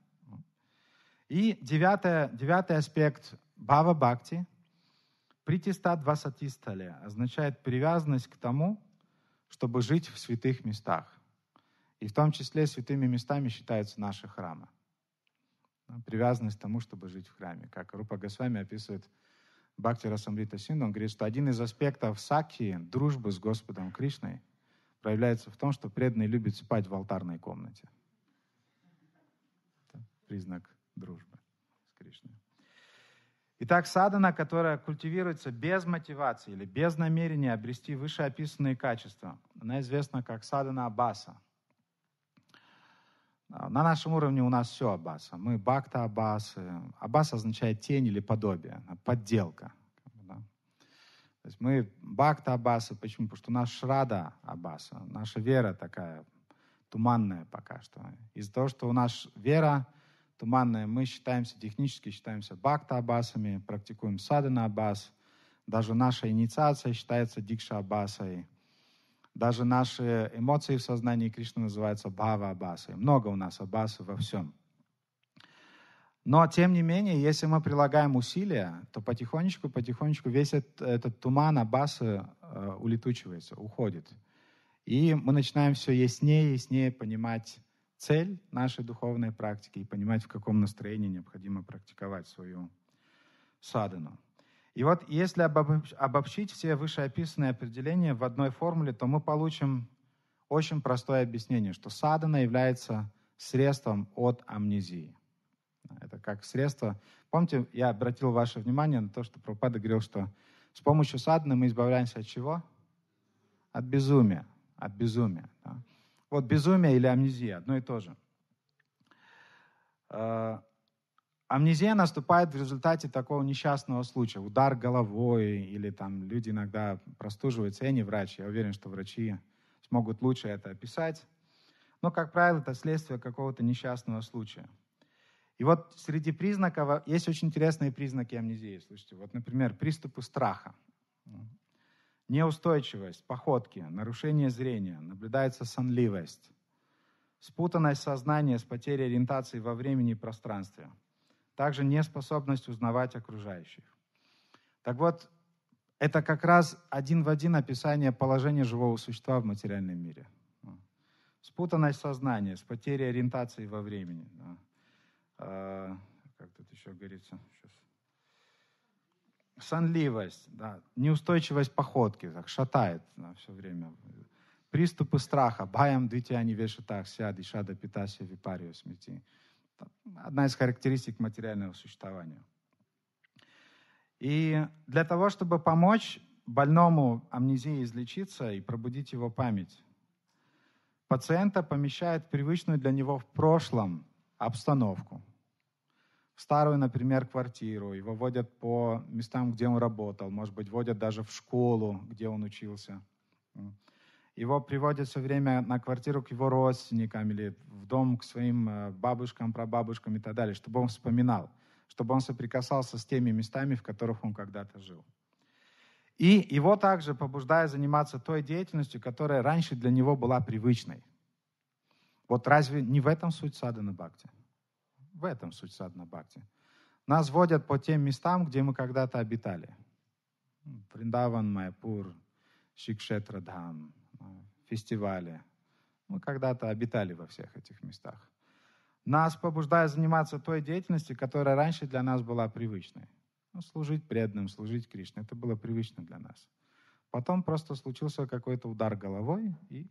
И девятое, девятый аспект Бава Бхакти Притиста двасатистали означает привязанность к тому, чтобы жить в святых местах. И в том числе святыми местами считаются наши храмы. Привязанность к тому, чтобы жить в храме. Как Рупа Госвами описывает Бхакти Расамрита Синду, он говорит, что один из аспектов сакхи, дружбы с Господом Кришной, проявляется в том, что преданный любит спать в алтарной комнате. Это признак дружбы с Кришной. Итак, садана, которая культивируется без мотивации или без намерения обрести вышеописанные качества, она известна как садана аббаса. На нашем уровне у нас все аббаса. Мы бакта аббасы. Аббас означает тень или подобие, подделка. То есть мы бхакта Аббаса, почему? Потому что наша шрада Аббаса, наша вера такая туманная пока что. Из-за того, что у нас вера туманная, мы считаемся, технически считаемся бхакта Аббасами, практикуем садана Аббас, даже наша инициация считается дикша Аббасой, даже наши эмоции в сознании Кришны называются бхава Аббасой. Много у нас Аббасы во всем. Но, тем не менее, если мы прилагаем усилия, то потихонечку-потихонечку весь этот, этот туман Аббаса э, э, улетучивается, уходит. И мы начинаем все яснее и яснее понимать цель нашей духовной практики и понимать, в каком настроении необходимо практиковать свою садану. И вот если обобщить все вышеописанные определения в одной формуле, то мы получим очень простое объяснение, что садана является средством от амнезии. Это как средство. Помните, я обратил ваше внимание на то, что Прабхупада говорил, что с помощью садны мы избавляемся от чего? От безумия. От безумия. Да. Вот безумие или амнезия, одно и то же. Э, амнезия наступает в результате такого несчастного случая. Удар головой или там люди иногда простуживаются. Я не врач, я уверен, что врачи смогут лучше это описать. Но, как правило, это следствие какого-то несчастного случая. И вот среди признаков а, есть очень интересные признаки амнезии. Слушайте, вот, например, приступы страха, неустойчивость, походки, нарушение зрения, наблюдается сонливость, спутанность сознания с потерей ориентации во времени и пространстве, также неспособность узнавать окружающих. Так вот, это как раз один в один описание положения живого существа в материальном мире. Спутанность сознания с потерей ориентации во времени – а, как тут еще говорится, сейчас. Сонливость, да, неустойчивость походки, так шатает да, все время. Приступы страха, баям дитяни вешатах, сяди, шада питася випарио смети. Одна из характеристик материального существования. И для того, чтобы помочь больному амнезии излечиться и пробудить его память, пациента помещает привычную для него в прошлом обстановку старую, например, квартиру, его водят по местам, где он работал, может быть, водят даже в школу, где он учился. Его приводят все время на квартиру к его родственникам или в дом к своим э, бабушкам, прабабушкам и так далее, чтобы он вспоминал, чтобы он соприкасался с теми местами, в которых он когда-то жил. И его также побуждает заниматься той деятельностью, которая раньше для него была привычной. Вот разве не в этом суть на бхакти? В этом суть садна бхакти. Нас водят по тем местам, где мы когда-то обитали. Приндаван, Майпур, Шикшетрадхам, э, фестивали. Мы когда-то обитали во всех этих местах. Нас побуждает заниматься той деятельностью, которая раньше для нас была привычной. Ну, служить преданным, служить Кришне. Это было привычно для нас. Потом просто случился какой-то удар головой, и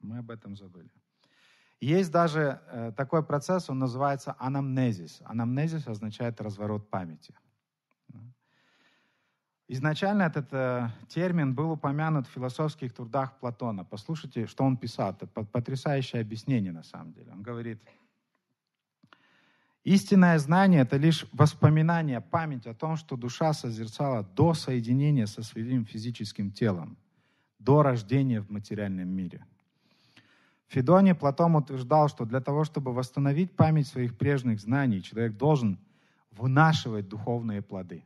мы об этом забыли. Есть даже э, такой процесс, он называется анамнезис. Анамнезис означает разворот памяти. Изначально этот э, термин был упомянут в философских трудах Платона. Послушайте, что он писал. Это потрясающее объяснение на самом деле. Он говорит, истинное знание — это лишь воспоминание, память о том, что душа созерцала до соединения со своим физическим телом, до рождения в материальном мире — Федоний Платон утверждал, что для того, чтобы восстановить память своих прежних знаний, человек должен вынашивать духовные плоды.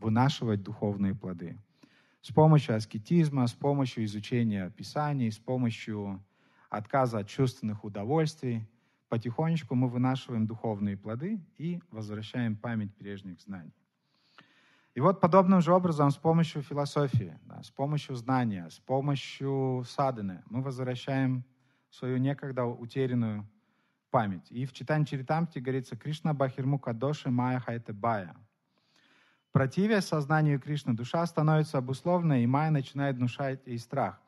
Вынашивать духовные плоды. С помощью аскетизма, с помощью изучения Писаний, с помощью отказа от чувственных удовольствий, потихонечку мы вынашиваем духовные плоды и возвращаем память прежних знаний. И вот подобным же образом, с помощью философии, да, с помощью знания, с помощью саданы, мы возвращаем свою некогда утерянную память. И в Читан Чаритамте говорится «Кришна Бахирму Кадоши Майя Бая. Противясь сознанию Кришны, душа становится обусловленной, и Майя начинает внушать ей страх.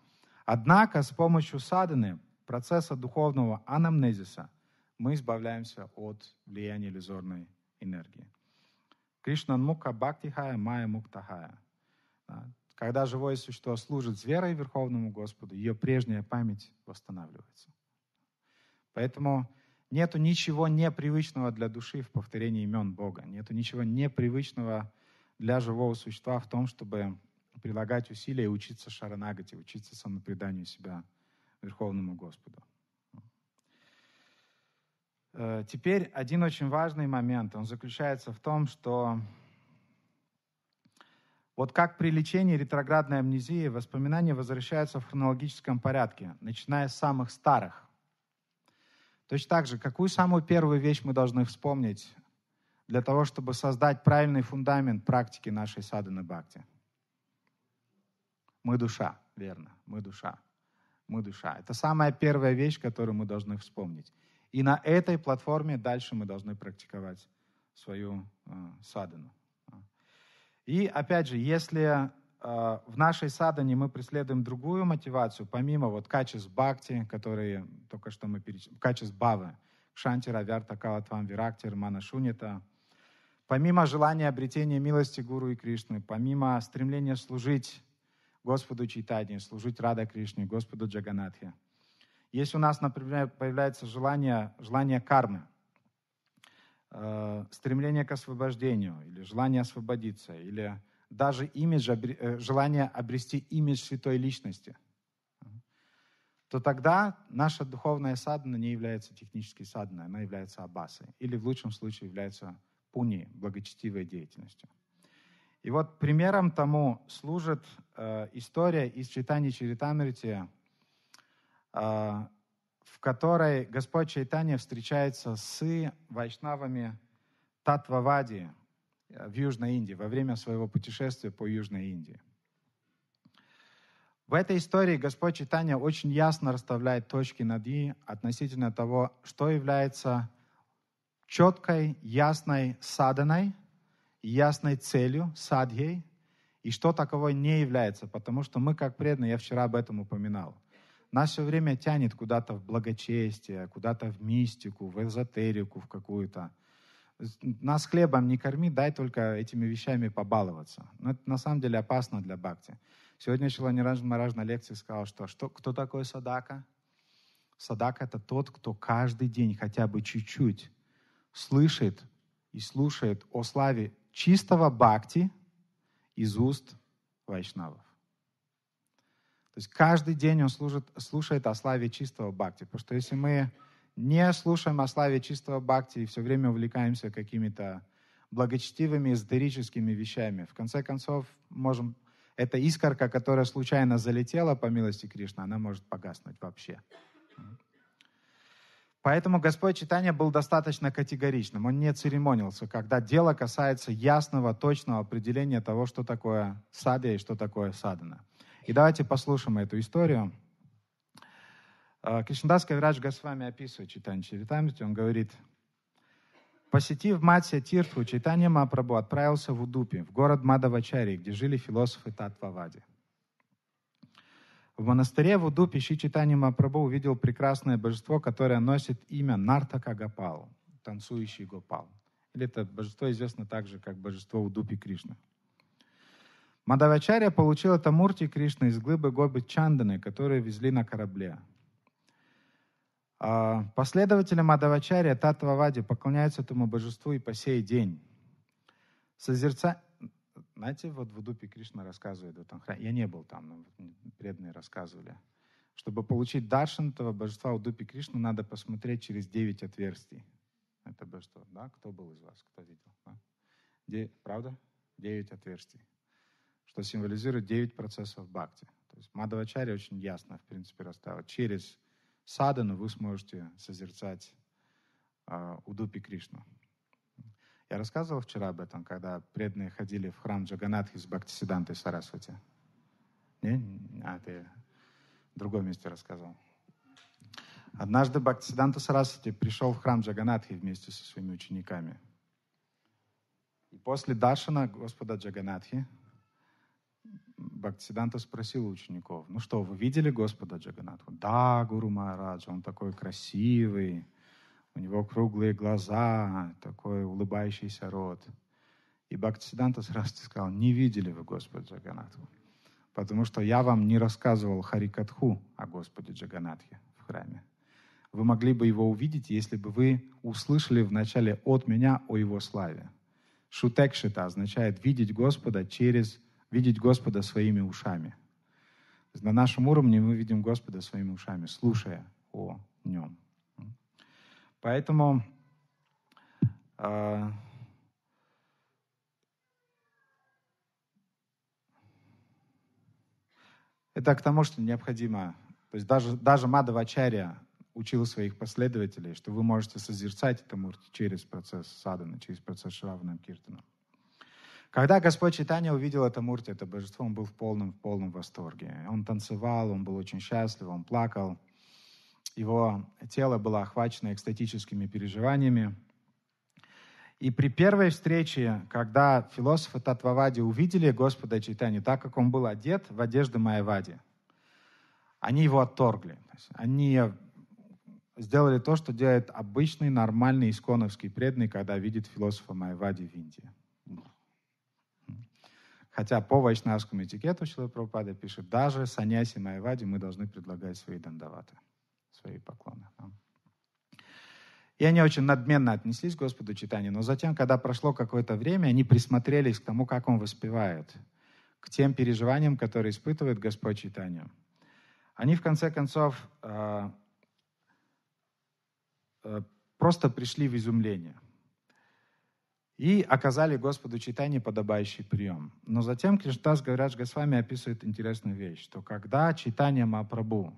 Однако с помощью саданы, процесса духовного анамнезиса, мы избавляемся от влияния иллюзорной энергии. Кришнан мука бхактихая майя муктахая. А, когда живое существо служит с верой Верховному Господу, ее прежняя память восстанавливается. Поэтому нету ничего непривычного для души в повторении имен Бога. Нету ничего непривычного для живого существа в том, чтобы прилагать усилия и учиться шаранагати, учиться самопреданию себя Верховному Господу. Э, теперь один очень важный момент, он заключается в том, что вот как при лечении ретроградной амнезии воспоминания возвращаются в хронологическом порядке, начиная с самых старых. Точно так же, какую самую первую вещь мы должны вспомнить для того, чтобы создать правильный фундамент практики нашей садханы бхакти? Мы душа, верно, мы душа. Мы душа. Это самая первая вещь, которую мы должны вспомнить. И на этой платформе дальше мы должны практиковать свою э, садану. И опять же, если э, в нашей садане мы преследуем другую мотивацию, помимо вот качеств бхакти, которые только что мы перечислили, качеств бавы, кшантира, вярта, калатвам, вирактир, манашунита, помимо желания обретения милости Гуру и Кришны, помимо стремления служить Господу Чайтане, служить Рада Кришне, Господу Джаганатхе – если у нас, например, появляется желание, желание кармы, э, стремление к освобождению или желание освободиться, или даже имидж, э, желание обрести имидж святой личности, то тогда наша духовная садна не является технической садной, она является абасой, или в лучшем случае является пуни, благочестивой деятельностью. И вот примером тому служит э, история из читания Чаритамрити а, в которой Господь Чайтанья встречается с вайшнавами Татвавади э, в Южной Индии во время своего путешествия по Южной Индии. В этой истории Господь Читания очень ясно расставляет точки над «и» относительно того, что является четкой, ясной саданой, ясной целью, садхей, и что таковой не является, потому что мы, как преданные, я вчера об этом упоминал, наше время тянет куда-то в благочестие, куда-то в мистику, в эзотерику в какую-то. Нас хлебом не корми, дай только этими вещами побаловаться. Но это на самом деле опасно для бхакти. Сегодня Шиланираж Мараж на лекции сказал, что, что кто такой садака? Садака — это тот, кто каждый день хотя бы чуть-чуть слышит и слушает о славе чистого бхакти из уст вайшнавов. То есть каждый день он служит, слушает о славе чистого бхакти. Потому что если мы не слушаем о славе чистого бхакти и все время увлекаемся какими-то благочестивыми эзотерическими вещами, в конце концов можем... Эта искорка, которая случайно залетела по милости Кришны, она может погаснуть вообще. Поэтому Господь читания был достаточно категоричным. Он не церемонился, когда дело касается ясного, точного определения того, что такое садья и что такое садана. И давайте послушаем эту историю. А, Кришнадас Кавирадж Госвами описывает читание Чаритамрити. Он говорит, посетив Матья Тиртву, Чайтанья Мапрабу отправился в Удупи, в город Мадавачари, где жили философы Татвавади. В монастыре в Удупи Ши Чайтанья Мапрабу увидел прекрасное божество, которое носит имя Нартака Гапал, танцующий Гопал. Или это божество известно также как божество Удупи Кришна. Мадавачарья получила Тамурти Кришны из глыбы Гоби Чанданы, которые везли на корабле. А, последователи Мадавачарья Татвавади поклоняются этому божеству и по сей день. Созерца... Знаете, вот в Дупе Кришна рассказывает, вот там, я не был там, но преданные рассказывали. Чтобы получить даршан этого божества Удупи Кришну, надо посмотреть через девять отверстий. Это божество, да? Кто был из вас, кто видел? Да? Де... Правда? девять отверстий что символизирует 9 процессов бхакти. То есть Мадавачари очень ясно, в принципе, расставил. Через садану вы сможете созерцать э, Удупи Кришну. Я рассказывал вчера об этом, когда преданные ходили в храм Джаганатхи с Бхактисидантой Сарасвати. Не? А, ты в другом месте рассказал. Однажды Бхактисиданта Сарасвати пришел в храм Джаганатхи вместе со своими учениками. И после Дашина Господа Джаганатхи Бхактисиданта спросил учеников, ну что, вы видели Господа Джаганатху? Да, Гуру Махарадж, он такой красивый, у него круглые глаза, такой улыбающийся рот. И Бхактисиданта сразу сказал, не видели вы Господа Джаганатху, потому что я вам не рассказывал Харикатху о Господе Джаганатхе в храме. Вы могли бы его увидеть, если бы вы услышали вначале от меня о его славе. Шутекшита означает видеть Господа через видеть Господа своими ушами. На нашем уровне мы видим Господа своими ушами, слушая о Нем. Поэтому э, это к тому, что необходимо. То есть даже, даже Мадавачарья учил своих последователей, что вы можете созерцать это мурти через процесс садана, через процесс шраванам киртана. Когда Господь Читания увидел это Мурти, это божество, он был в полном, в полном восторге. Он танцевал, он был очень счастлив, он плакал. Его тело было охвачено экстатическими переживаниями. И при первой встрече, когда философы Татвавади увидели Господа Чайтанью, так как он был одет в одежды Майавади, они его отторгли. Они сделали то, что делает обычный, нормальный исконовский преданный, когда видит философа Майавади в Индии. Хотя по вайшнавскому этикету человек Прабхупада пишет, даже саняси Майваде мы должны предлагать свои дандаваты, свои поклоны. И они очень надменно отнеслись к Господу Читанию, но затем, когда прошло какое-то время, они присмотрелись к тому, как он воспевает, к тем переживаниям, которые испытывает Господь Читанию. Они, в конце концов, э, э, просто пришли в изумление и оказали Господу читание подобающий прием. Но затем Криштас говорят, что Гаврадж Вами описывает интересную вещь, что когда читание Мапрабу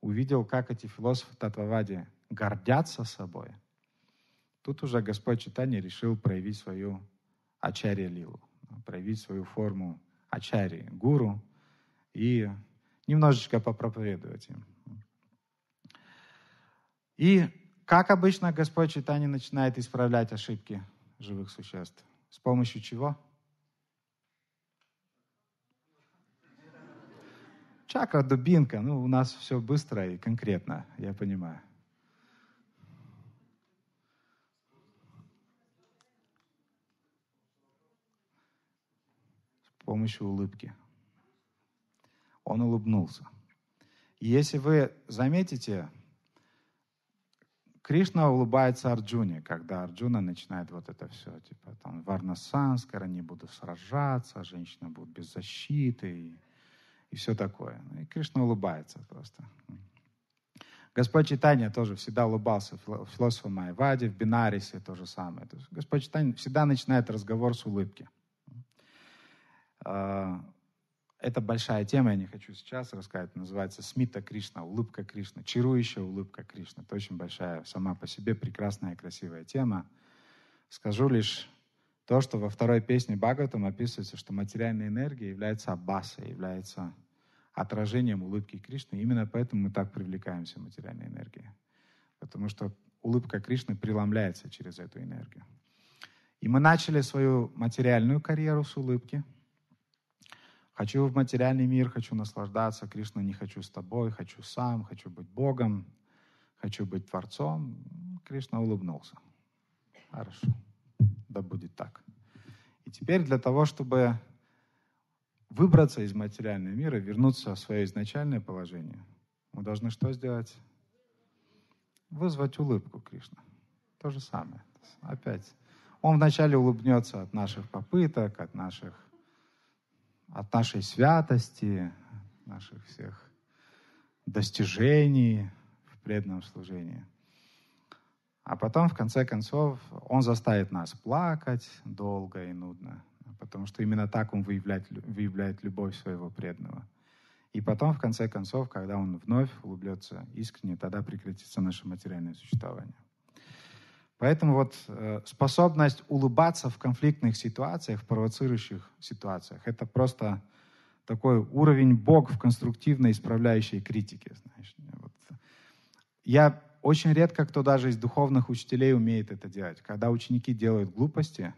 увидел, как эти философы Татвавади гордятся собой, тут уже Господь читание решил проявить свою ачарья лилу, проявить свою форму ачарьи, гуру, и немножечко попроповедовать им. И, как обычно, Господь читание начинает исправлять ошибки – живых существ. С помощью чего? Чакра, дубинка. Ну, у нас все быстро и конкретно, я понимаю. С помощью улыбки. Он улыбнулся. Если вы заметите, Кришна улыбается Арджуне, когда Арджуна начинает вот это все, типа там варнасанскара, не буду сражаться, женщина будет без защиты и, и все такое. Ну, и Кришна улыбается просто. Господь Читания тоже всегда улыбался философу Майваде, в Бинарисе то же самое. То есть Господь Читания всегда начинает разговор с улыбки. А, это большая тема, я не хочу сейчас рассказать. Называется Смита Кришна, улыбка Кришны, чарующая улыбка Кришны. Это очень большая, сама по себе прекрасная, красивая тема. Скажу лишь то, что во второй песне Бхагаватам описывается, что материальная энергия является аббасой, является отражением улыбки Кришны. Именно поэтому мы так привлекаемся материальной энергией. Потому что улыбка Кришны преломляется через эту энергию. И мы начали свою материальную карьеру с улыбки — Хочу в материальный мир, хочу наслаждаться Кришна, не хочу с тобой, хочу сам, хочу быть Богом, хочу быть Творцом. Кришна улыбнулся. Хорошо, да будет так. И теперь для того, чтобы выбраться из материального мира, вернуться в свое изначальное положение, мы должны что сделать? Вызвать улыбку Кришна. То же самое. Опять. Он вначале улыбнется от наших попыток, от наших от нашей святости, наших всех достижений в преданном служении. А потом, в конце концов, он заставит нас плакать долго и нудно, потому что именно так он выявляет, выявляет любовь своего преданного. И потом, в конце концов, когда он вновь улыбнется искренне, тогда прекратится наше материальное существование. Поэтому вот э, способность улыбаться в конфликтных ситуациях, в провоцирующих ситуациях, это просто такой уровень Бог в конструктивной исправляющей критике. Знаешь. Вот. Я очень редко, кто даже из духовных учителей умеет это делать. Когда ученики делают глупости,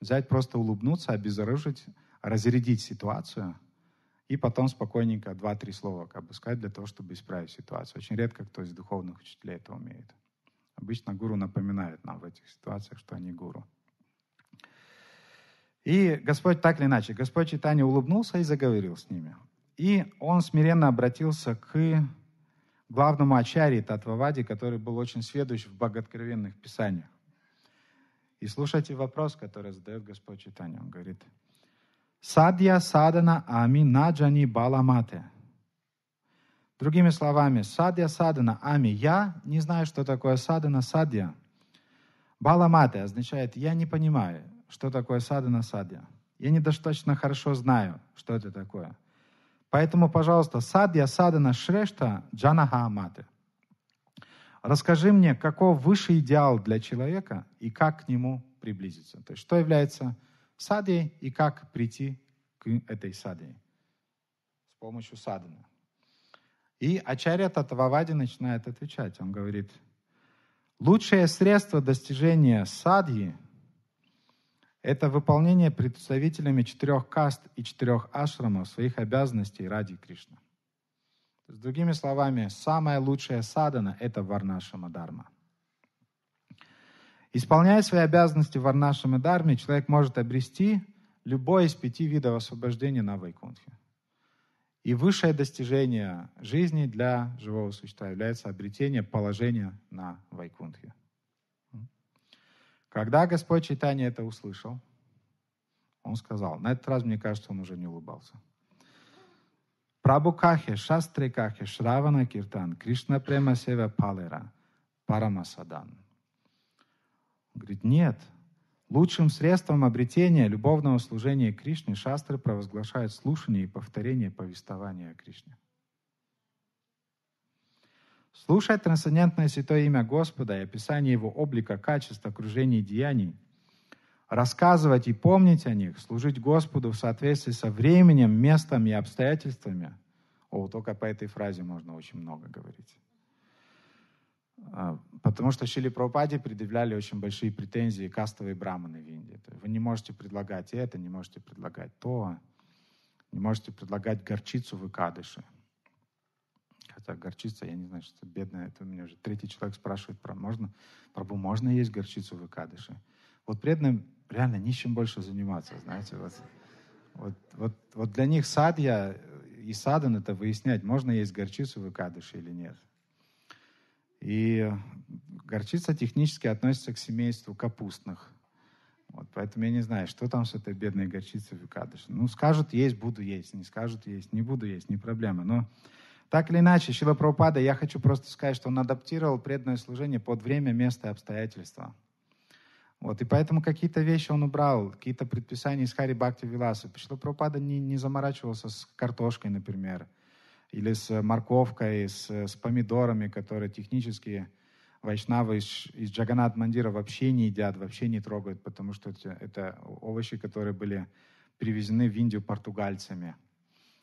взять просто улыбнуться, обезоружить, разрядить ситуацию и потом спокойненько два-три слова как бы сказать для того, чтобы исправить ситуацию. Очень редко кто из духовных учителей это умеет. Обычно гуру напоминает нам в этих ситуациях, что они гуру. И Господь так или иначе, Господь Читания улыбнулся и заговорил с ними. И он смиренно обратился к главному ачарии Татваваде, который был очень сведущ в богооткровенных писаниях. И слушайте вопрос, который задает Господь Читания. Он говорит, «Садья садана ами наджани баламате». Другими словами, садья садана, ами, я не знаю, что такое садана, садья. Баламате означает «я не понимаю, что такое садана, садья». Я недостаточно хорошо знаю, что это такое. Поэтому, пожалуйста, садья, садана, шрешта, джанаха аматы. Расскажи мне, каков высший идеал для человека и как к нему приблизиться. То есть, что является садией и как прийти к этой садьей с помощью садана. И Ачарья Татвавади начинает отвечать. Он говорит, лучшее средство достижения садьи – это выполнение представителями четырех каст и четырех ашрамов своих обязанностей ради Кришны. С другими словами, самая лучшая садана – это варнашама дарма. Исполняя свои обязанности в варнашама дарме, человек может обрести любое из пяти видов освобождения на Вайкунтхе. И высшее достижение жизни для живого существа является обретение положения на Вайкунтхе. Когда Господь Чайтанья это услышал, он сказал, на этот раз, мне кажется, он уже не улыбался. Прабукахе, Шастрикахе, Шравана Киртан, Кришна Према Сева Палера, Парамасадан. Он говорит, нет, Лучшим средством обретения любовного служения Кришне шастры провозглашают слушание и повторение повествования о Кришне. Слушать трансцендентное святое имя Господа и описание его облика, качества, окружений, и деяний, рассказывать и помнить о них, служить Господу в соответствии со временем, местом и обстоятельствами. О, только по этой фразе можно очень много говорить. А, потому что Шили Прабхупаде предъявляли очень большие претензии кастовые браманы в Индии. Вы не можете предлагать это, не можете предлагать то, не можете предлагать горчицу в Икадыше. Хотя горчица, я не знаю, что бедная, это у меня уже третий человек спрашивает, про можно, Прабу, можно есть горчицу в Икадыше? Вот преданным реально нищим больше заниматься, знаете, вот. Вот, вот, вот для них садья и садан это выяснять, можно есть горчицу в Икадыше или нет. И горчица технически относится к семейству капустных. Вот, поэтому я не знаю, что там с этой бедной горчицей вюкадыш. Ну, скажут есть, буду есть. Не скажут есть, не буду есть, не проблема. Но так или иначе, Шила Прабхупада, я хочу просто сказать, что он адаптировал преданное служение под время, место и обстоятельства. Вот, и поэтому какие-то вещи он убрал, какие-то предписания из Хари Бхакти Виласа. Шила Прабхупада не, не заморачивался с картошкой, например или с морковкой, с, с помидорами, которые технически вайшнавы из, из Джаганат Мандира вообще не едят, вообще не трогают, потому что это, это овощи, которые были привезены в Индию португальцами.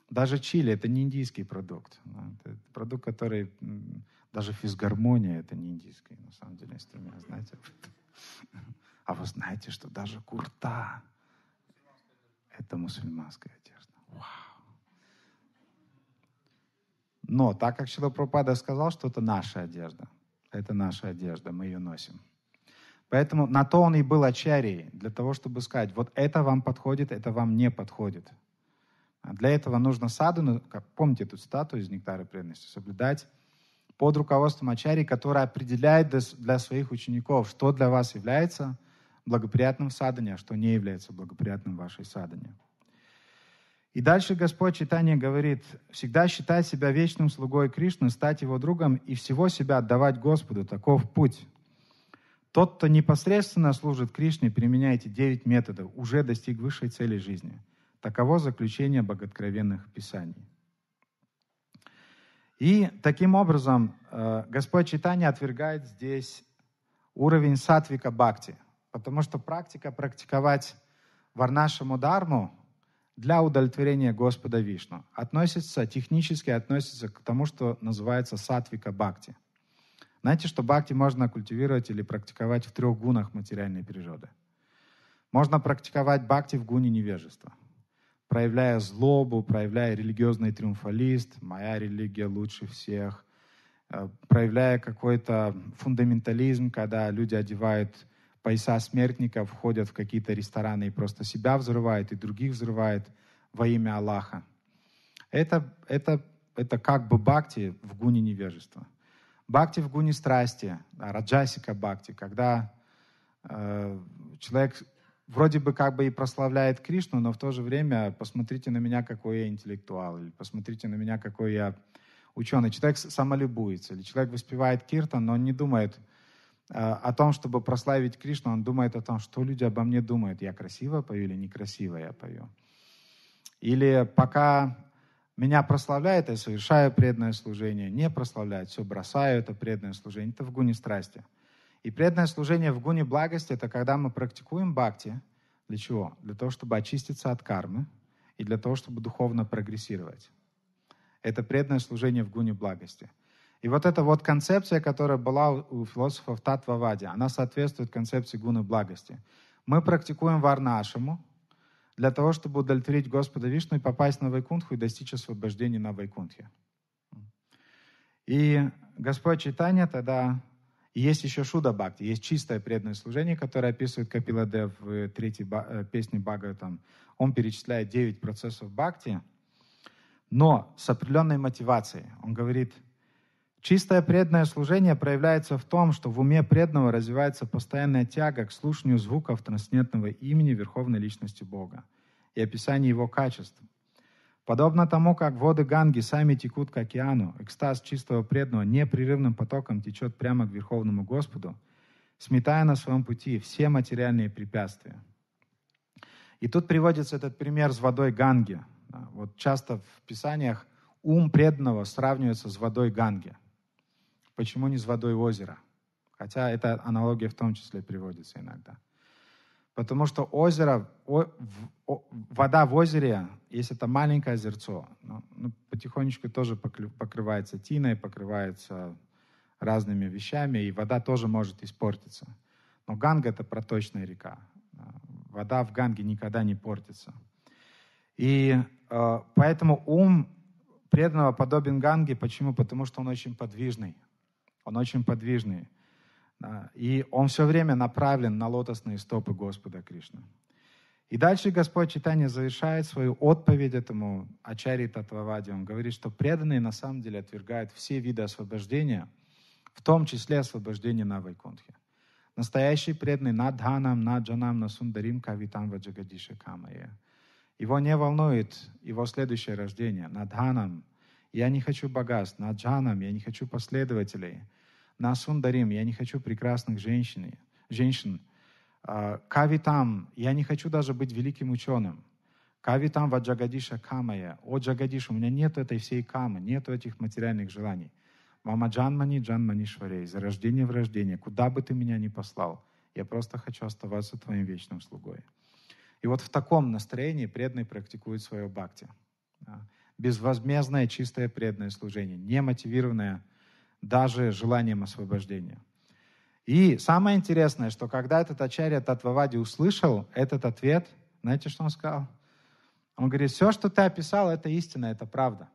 Даже чили — это не индийский продукт. Ну, это продукт, который... Даже физгармония — это не индийский, на самом деле, инструмент. Знаете А вы знаете, что даже курта — это мусульманская одежда. Вау! Но так как Пропада сказал, что это наша одежда, это наша одежда, мы ее носим. Поэтому на то он и был ачарией, для того, чтобы сказать, вот это вам подходит, это вам не подходит. А для этого нужно садану, как помните эту статую из «Нектара преданности», соблюдать под руководством ачарии, который определяет для своих учеников, что для вас является благоприятным садане, а что не является благоприятным вашей садане. И дальше Господь читание говорит, «Всегда считай себя вечным слугой Кришны, стать его другом и всего себя отдавать Господу. Таков путь». Тот, кто непосредственно служит Кришне, применяйте девять методов, уже достиг высшей цели жизни. Таково заключение боготкровенных писаний. И таким образом э, Господь Читание отвергает здесь уровень сатвика бхакти, потому что практика практиковать варнашему дарму, для удовлетворения Господа Вишну. Относится, технически относится к тому, что называется сатвика бхакти. Знаете, что бхакти можно культивировать или практиковать в трех гунах материальной природы. Можно практиковать бхакти в гуне невежества, проявляя злобу, проявляя религиозный триумфалист, моя религия лучше всех, э, проявляя какой-то фундаментализм, когда люди одевают пояса смертников ходят в какие-то рестораны и просто себя взрывают и других взрывают во имя Аллаха. Это, это, это как бы бхакти в гуне невежества. Бхакти в гуне страсти, раджасика бхакти, когда э, человек вроде бы как бы и прославляет Кришну, но в то же время посмотрите на меня, какой я интеллектуал, или посмотрите на меня, какой я ученый. Человек самолюбуется, или человек воспевает киртан, но он не думает – Э, о том, чтобы прославить Кришну, он думает о том, что люди обо мне думают. Я красиво пою или некрасиво я пою. Или пока меня прославляет, я совершаю преданное служение, не прославляет, все, бросаю это преданное служение. Это в гуне страсти. И преданное служение в гуне благости — это когда мы практикуем бхакти. Для чего? Для того, чтобы очиститься от кармы и для того, чтобы духовно прогрессировать. Это преданное служение в гуне благости — и вот эта вот концепция, которая была у философов Татвавади, она соответствует концепции гуны благости. Мы практикуем варнашему для того, чтобы удовлетворить Господа Вишну и попасть на Вайкунтху и достичь освобождения на Вайкунтхе. И Господь Читания тогда... И есть еще Шуда Бхакти, есть чистое преданное служение, которое описывает Капиладев в третьей ба- э, песне Бхагаватам. Он перечисляет девять процессов Бхакти, но с определенной мотивацией. Он говорит, Чистое преданное служение проявляется в том, что в уме преданного развивается постоянная тяга к слушанию звуков трансцендентного имени Верховной Личности Бога и описанию его качеств. Подобно тому, как воды Ганги сами текут к океану, экстаз чистого преданного непрерывным потоком течет прямо к Верховному Господу, сметая на своем пути все материальные препятствия. И тут приводится этот пример с водой Ганги. Вот часто в писаниях ум преданного сравнивается с водой Ганги – Почему не с водой озера, Хотя эта аналогия в том числе приводится иногда. Потому что озеро, о, о, вода в озере, если это маленькое озерцо, ну, ну, потихонечку тоже покрывается тиной, покрывается разными вещами, и вода тоже может испортиться. Но Ганга — это проточная река. Вода в Ганге никогда не портится. И э, поэтому ум преданного подобен Ганге. Почему? Потому что он очень подвижный. Он очень подвижный. И он все время направлен на лотосные стопы Господа Кришны. И дальше Господь Читание завершает свою отповедь этому Ачари Татваваде. Он говорит, что преданные на самом деле отвергают все виды освобождения, в том числе освобождение на Вайкунтхе. Настоящий преданный на Дханам, на Джанам, на Сундарим, Кавитам, Ваджагадиша, Камая. Его не волнует его следующее рождение. На Дханам я не хочу богатств, на Джанам я не хочу последователей – на сундарим, я не хочу прекрасных женщин, женщин. А, Кави там, я не хочу даже быть великим ученым. Кави там ваджагадиша камая, о джагадиш, у меня нет этой всей камы, нет этих материальных желаний. Мама Джанмани, Джанмани Шварей, из рождения в рождение, куда бы ты меня ни послал, я просто хочу оставаться твоим вечным слугой. И вот в таком настроении преданный практикует свое бхакти. Безвозмездное, чистое преданное служение, не мотивированное даже желанием освобождения. И самое интересное, что когда этот Ачарья Татвавади услышал этот ответ, знаете, что он сказал? Он говорит, все, что ты описал, это истина, это правда.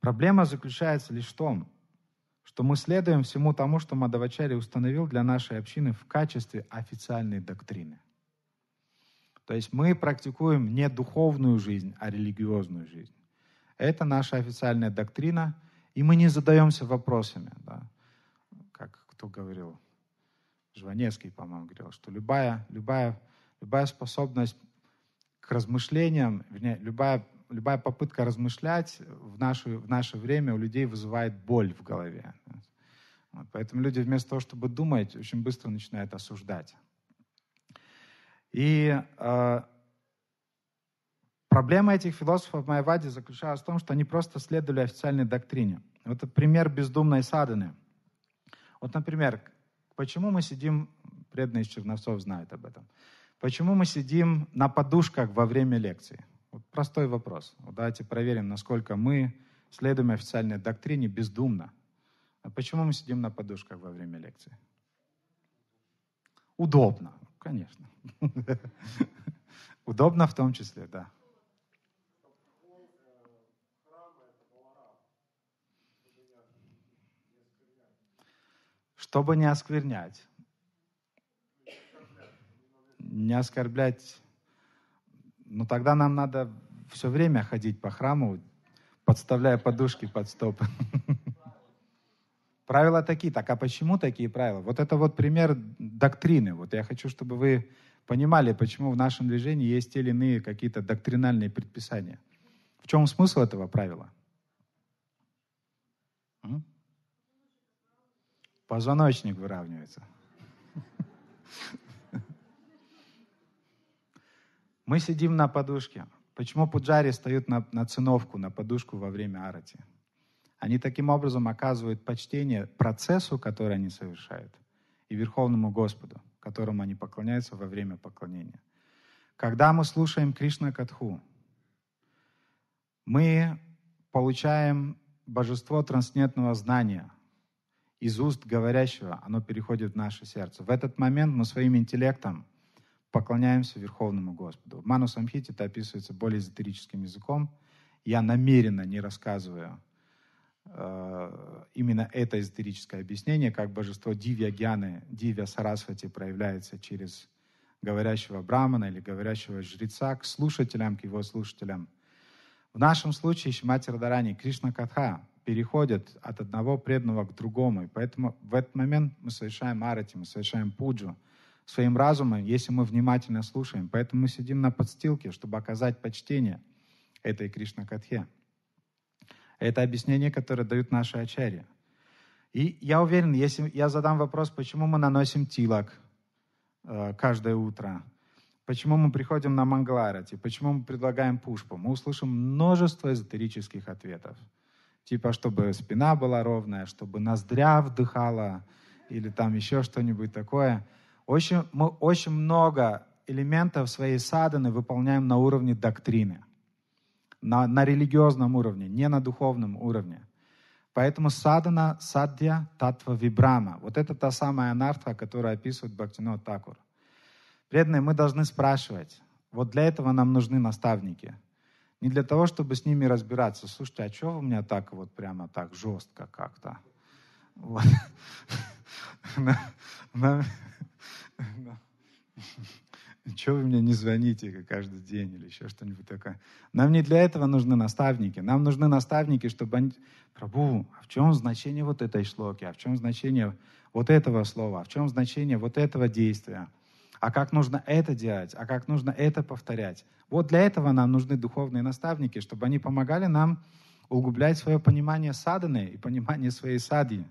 Проблема заключается лишь в том, что мы следуем всему тому, что Мадавачари установил для нашей общины в качестве официальной доктрины. То есть мы практикуем не духовную жизнь, а религиозную жизнь. Это наша официальная доктрина – и мы не задаемся вопросами, да. как кто говорил, Жванецкий, по-моему, говорил, что любая, любая, любая способность к размышлениям, вернее, любая, любая попытка размышлять в, наше, в наше время у людей вызывает боль в голове. Вот, поэтому люди вместо того, чтобы думать, очень быстро начинают осуждать. И э, Проблема этих философов Майавади заключалась в том, что они просто следовали официальной доктрине. Вот пример бездумной саданы. Вот, например, почему мы сидим, преданные из Черновцов знают об этом, почему мы сидим на подушках во время лекции? Вот простой вопрос. Вот давайте проверим, насколько мы следуем официальной доктрине бездумно. А почему мы сидим на подушках во время лекции? Удобно, конечно. Удобно в том числе, да. чтобы не осквернять, не оскорблять. Но тогда нам надо все время ходить по храму, подставляя подушки под стопы. Правила такие. Так, а почему такие правила? Вот это вот пример доктрины. Вот я хочу, чтобы вы понимали, почему в нашем движении есть те или иные какие-то доктринальные предписания. В чем смысл этого правила? Позвоночник выравнивается. Мы сидим на подушке. Почему пуджари стоят на, на циновку, на подушку во время арати? Они таким образом оказывают почтение процессу, который они совершают, и Верховному Господу, которому они поклоняются во время поклонения. Когда мы слушаем Кришна Катху, мы получаем божество трансцендентного знания, из уст говорящего, оно переходит в наше сердце. В этот момент мы своим интеллектом поклоняемся Верховному Господу. В Ману Самхите это описывается более эзотерическим языком. Я намеренно не рассказываю э, именно это эзотерическое объяснение, как божество Дивья Гьяны, Дивья Сарасвати проявляется через говорящего брамана или говорящего жреца к слушателям, к его слушателям. В нашем случае Шимати Радарани, Кришна Катха, переходят от одного преданного к другому. И поэтому в этот момент мы совершаем арати, мы совершаем пуджу своим разумом, если мы внимательно слушаем. Поэтому мы сидим на подстилке, чтобы оказать почтение этой Кришна-катхе. Это объяснение, которое дают наши ачарьи. И я уверен, если я задам вопрос, почему мы наносим тилак э, каждое утро, почему мы приходим на мангларати, почему мы предлагаем пушпу, мы услышим множество эзотерических ответов – Типа, чтобы спина была ровная, чтобы ноздря вдыхала или там еще что-нибудь такое. Очень, мы очень много элементов своей саданы выполняем на уровне доктрины, на, на религиозном уровне, не на духовном уровне. Поэтому садана, садья, татва, вибрама. Вот это та самая нартха, которую описывает Бхактино Такур. Преданные, мы должны спрашивать. Вот для этого нам нужны наставники – не для того, чтобы с ними разбираться. Слушайте, а что вы меня так вот прямо так жестко как-то? Вот. Чего вы мне не звоните каждый день или еще что-нибудь такое? Нам не для этого нужны наставники. Нам нужны наставники, чтобы они... Прабу, а в чем значение вот этой шлоки? А в чем значение вот этого слова? А в чем значение вот этого действия? а как нужно это делать, а как нужно это повторять. Вот для этого нам нужны духовные наставники, чтобы они помогали нам углублять свое понимание саданы и понимание своей сади.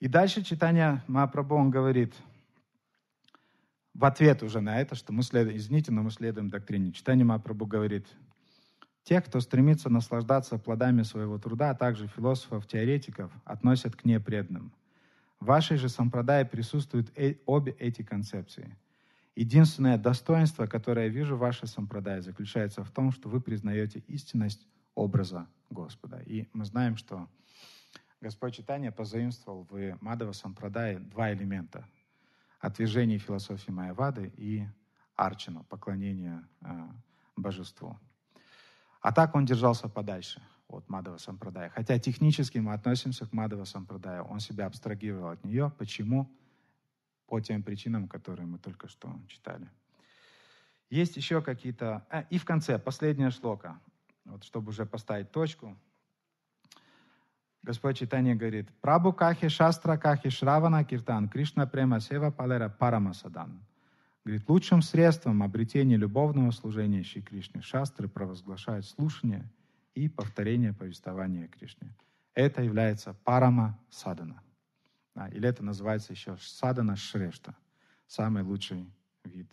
И дальше читание Мапрабо, он говорит в ответ уже на это, что мы следуем, извините, но мы следуем доктрине. Читание Мапрабу говорит, те, кто стремится наслаждаться плодами своего труда, а также философов, теоретиков, относят к непреданным вашей же сампрадае присутствуют э, обе эти концепции. Единственное достоинство, которое я вижу в вашей сампрадае, заключается в том, что вы признаете истинность образа Господа. И мы знаем, что Господь Читания позаимствовал в Мадава Сампрадае два элемента. Отвержение философии Майявады и Арчину, поклонение э, божеству. А так он держался подальше – от Мадава Сампрадая. Хотя технически мы относимся к Мадава Сампрадая. Он себя абстрагировал от нее. Почему? По тем причинам, которые мы только что читали. Есть еще какие-то... А, и в конце, последняя шлока. Вот, чтобы уже поставить точку. Господь Читание говорит, «Прабу кахи шастра кахи шравана киртан, Кришна према сева палера парамасадан». Говорит, лучшим средством обретения любовного служения Шри Кришне шастры провозглашают слушание – и повторение повествования Кришны. Это является парама садана. А, или это называется еще садана шрешта, самый лучший вид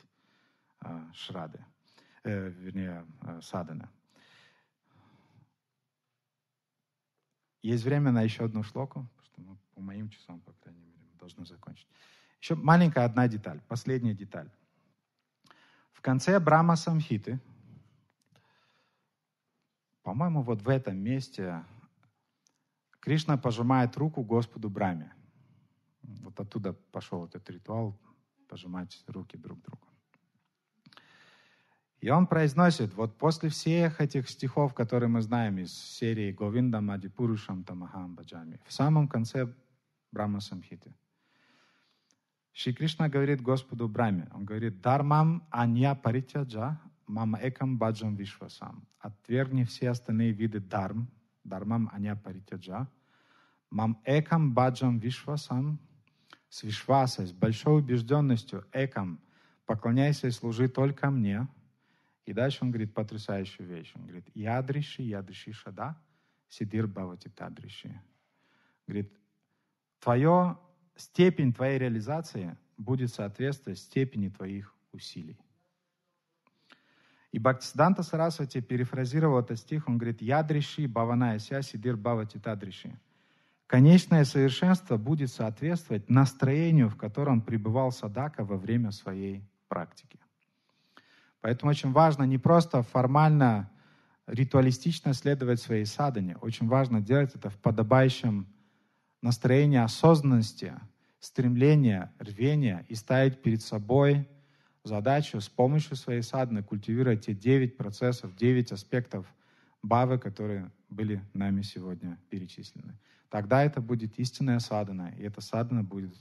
а, шрады, э, вернее, а, садана. Есть время на еще одну шлоку, потому что мы, по моим часам, по крайней мере, мы должны закончить. Еще маленькая одна деталь, последняя деталь. В конце Брама Самхиты – по-моему, вот в этом месте Кришна пожимает руку Господу Браме. Вот оттуда пошел этот ритуал пожимать руки друг другу. И он произносит, вот после всех этих стихов, которые мы знаем из серии Говинда Мадипурушам Тамахам Баджами, в самом конце Брама Самхиты, Шри Кришна говорит Господу Браме, он говорит, «Дармам анья паритяджа мама экам баджам вишвасам. Отвергни все остальные виды дарм, дармам аня паритяджа. Мам экам баджам вишвасам. С вишвасой, с большой убежденностью, экам, поклоняйся и служи только мне. И дальше он говорит потрясающую вещь. Он говорит, ядриши, ядриши шада, сидир бавати тадриши. Говорит, твоя степень твоей реализации будет соответствовать степени твоих усилий. И Бхактисиданта Сарасвати перефразировал этот стих, он говорит, «Ядриши баваная сидир бавати тадриши». Конечное совершенство будет соответствовать настроению, в котором пребывал Садака во время своей практики. Поэтому очень важно не просто формально, ритуалистично следовать своей садане. Очень важно делать это в подобающем настроении осознанности, стремления, рвения и ставить перед собой задачу с помощью своей садны культивировать те 9 процессов, 9 аспектов бавы, которые были нами сегодня перечислены. Тогда это будет истинная садана, и эта садана будет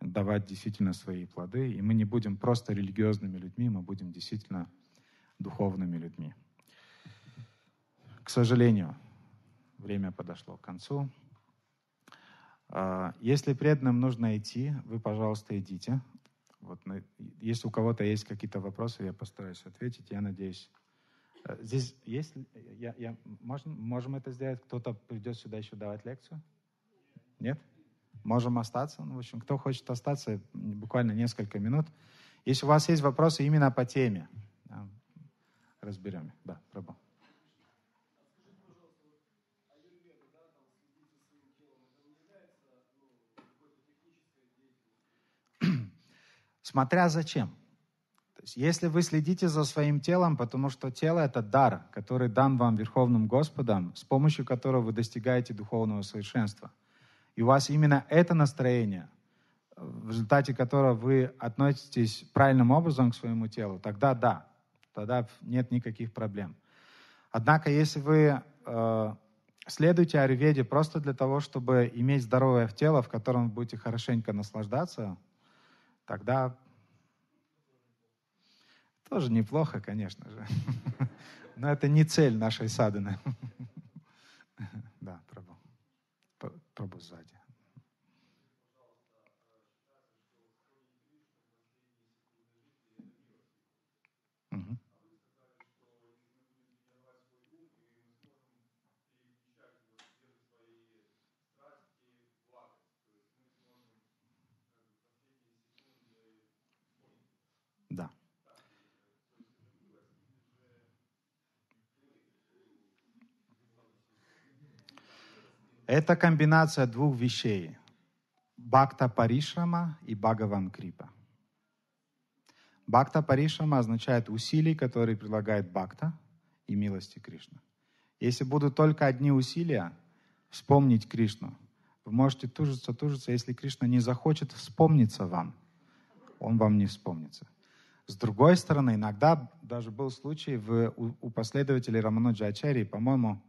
давать действительно свои плоды, и мы не будем просто религиозными людьми, мы будем действительно духовными людьми. К сожалению, время подошло к концу. А, если преданным нужно идти, вы, пожалуйста, идите. Вот, если у кого-то есть какие-то вопросы, я постараюсь ответить. Я надеюсь. Э, здесь есть... Я, я, можем, можем это сделать? Кто-то придет сюда еще давать лекцию? Нет? Можем остаться? Ну, в общем, кто хочет остаться, буквально несколько минут. Если у вас есть вопросы именно по теме, разберем. Да, пробуем. Смотря зачем. То есть, если вы следите за своим телом, потому что тело — это дар, который дан вам Верховным Господом, с помощью которого вы достигаете духовного совершенства. И у вас именно это настроение, в результате которого вы относитесь правильным образом к своему телу, тогда да, тогда нет никаких проблем. Однако, если вы э, следуйте Аюрведе просто для того, чтобы иметь здоровое тело, в котором вы будете хорошенько наслаждаться тогда тоже неплохо, конечно же. Но это не цель нашей садины. Да, пробу. Пробу сзади. Это комбинация двух вещей. Бхакта Паришрама и Бхагаван Крипа. Бхакта Паришрама означает усилий, которые предлагает Бхакта и милости Кришна. Если будут только одни усилия, вспомнить Кришну, вы можете тужиться, тужиться. Если Кришна не захочет вспомниться вам, он вам не вспомнится. С другой стороны, иногда даже был случай в, у, у последователей Рамануджа Ачарьи, по-моему,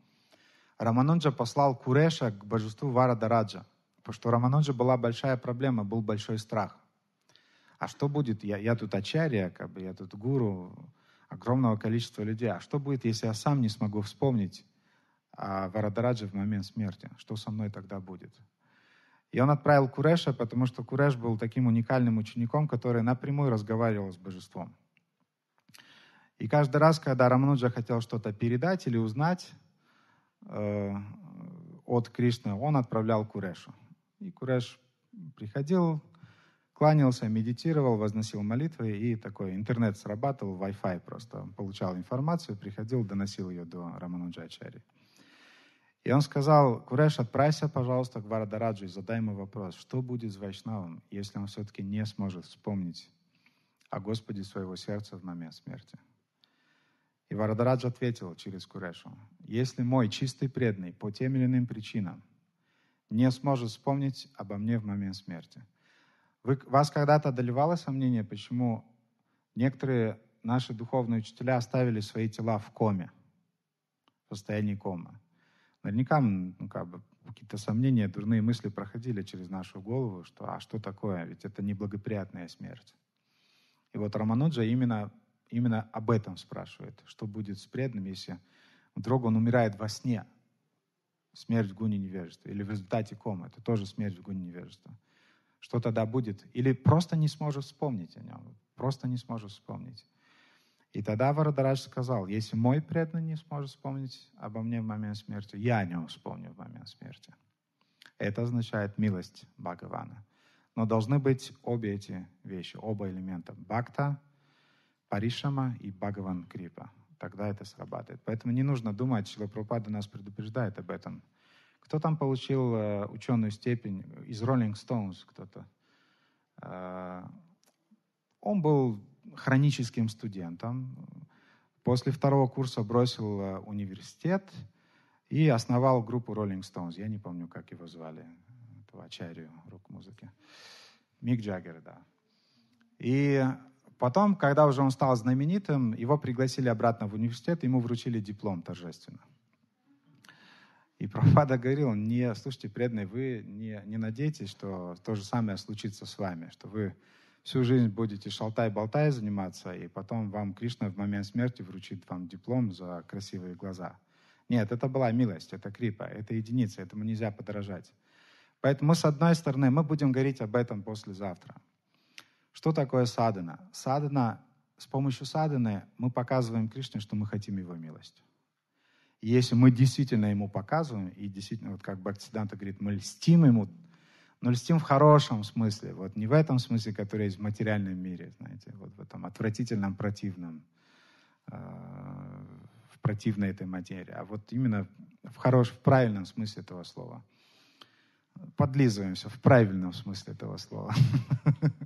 Рамануджа послал Куреша к божеству Варадараджа, потому что у Рамануджа была большая проблема, был большой страх. А что будет? Я, я тут ачарья, как бы, я тут гуру огромного количества людей. А что будет, если я сам не смогу вспомнить а, Варадараджа в момент смерти? Что со мной тогда будет? И он отправил Куреша, потому что Куреш был таким уникальным учеником, который напрямую разговаривал с божеством. И каждый раз, когда Рамануджа хотел что-то передать или узнать, Э, от Кришны, он отправлял Курешу. И Куреш приходил, кланялся, медитировал, возносил молитвы, и такой интернет срабатывал, Wi-Fi просто. Получал информацию, приходил, доносил ее до Рамануджачари. И он сказал, Куреш, отправься, пожалуйста, к Варадараджу и задай ему вопрос, что будет с Вайшнавом, если он все-таки не сможет вспомнить о Господе своего сердца в момент смерти. И Варадрадж ответил через Курешу, «Если мой чистый преданный по тем или иным причинам не сможет вспомнить обо мне в момент смерти». Вы, вас когда-то одолевало сомнение, почему некоторые наши духовные учителя оставили свои тела в коме, в состоянии комы? Наверняка ну, как бы, какие-то сомнения, дурные мысли проходили через нашу голову, что «а что такое? Ведь это неблагоприятная смерть». И вот Рамануджа именно именно об этом спрашивает. Что будет с преданным, если вдруг он умирает во сне? Смерть в гуне невежества. Или в результате комы. Это тоже смерть в гуне невежества. Что тогда будет? Или просто не сможет вспомнить о нем. Просто не сможет вспомнить. И тогда Варадарадж сказал, если мой преданный не сможет вспомнить обо мне в момент смерти, я о нем вспомню в момент смерти. Это означает милость Бхагавана. Но должны быть обе эти вещи, оба элемента. Бхакта — Паришама и Бхагаван Крипа. Тогда это срабатывает. Поэтому не нужно думать, Шила Прабхупада нас предупреждает об этом. Кто там получил э, ученую степень? Из Rolling Stones кто-то. Э, он был хроническим студентом. После второго курса бросил э, университет и основал группу Rolling Stones. Я не помню, как его звали, этого Ачарию рок-музыки. Мик Джаггер, да. И Потом, когда уже он стал знаменитым, его пригласили обратно в университет, ему вручили диплом торжественно. И Прабхупада говорил, не, слушайте, преданные, вы не, не надейтесь, что то же самое случится с вами, что вы всю жизнь будете шалтай-болтай заниматься, и потом вам Кришна в момент смерти вручит вам диплом за красивые глаза. Нет, это была милость, это крипа, это единица, этому нельзя подражать. Поэтому, с одной стороны, мы будем говорить об этом послезавтра. Что такое садана? Садана, с помощью саданы мы показываем Кришне, что мы хотим его милость. если мы действительно ему показываем, и действительно, вот как Бхактисиданта говорит, мы льстим ему, но льстим в хорошем смысле, вот не в этом смысле, который есть в материальном мире, знаете, вот в этом отвратительном, противном, э, в противной этой материи, а вот именно в хорошем, в правильном смысле этого слова. Подлизываемся в правильном смысле этого слова.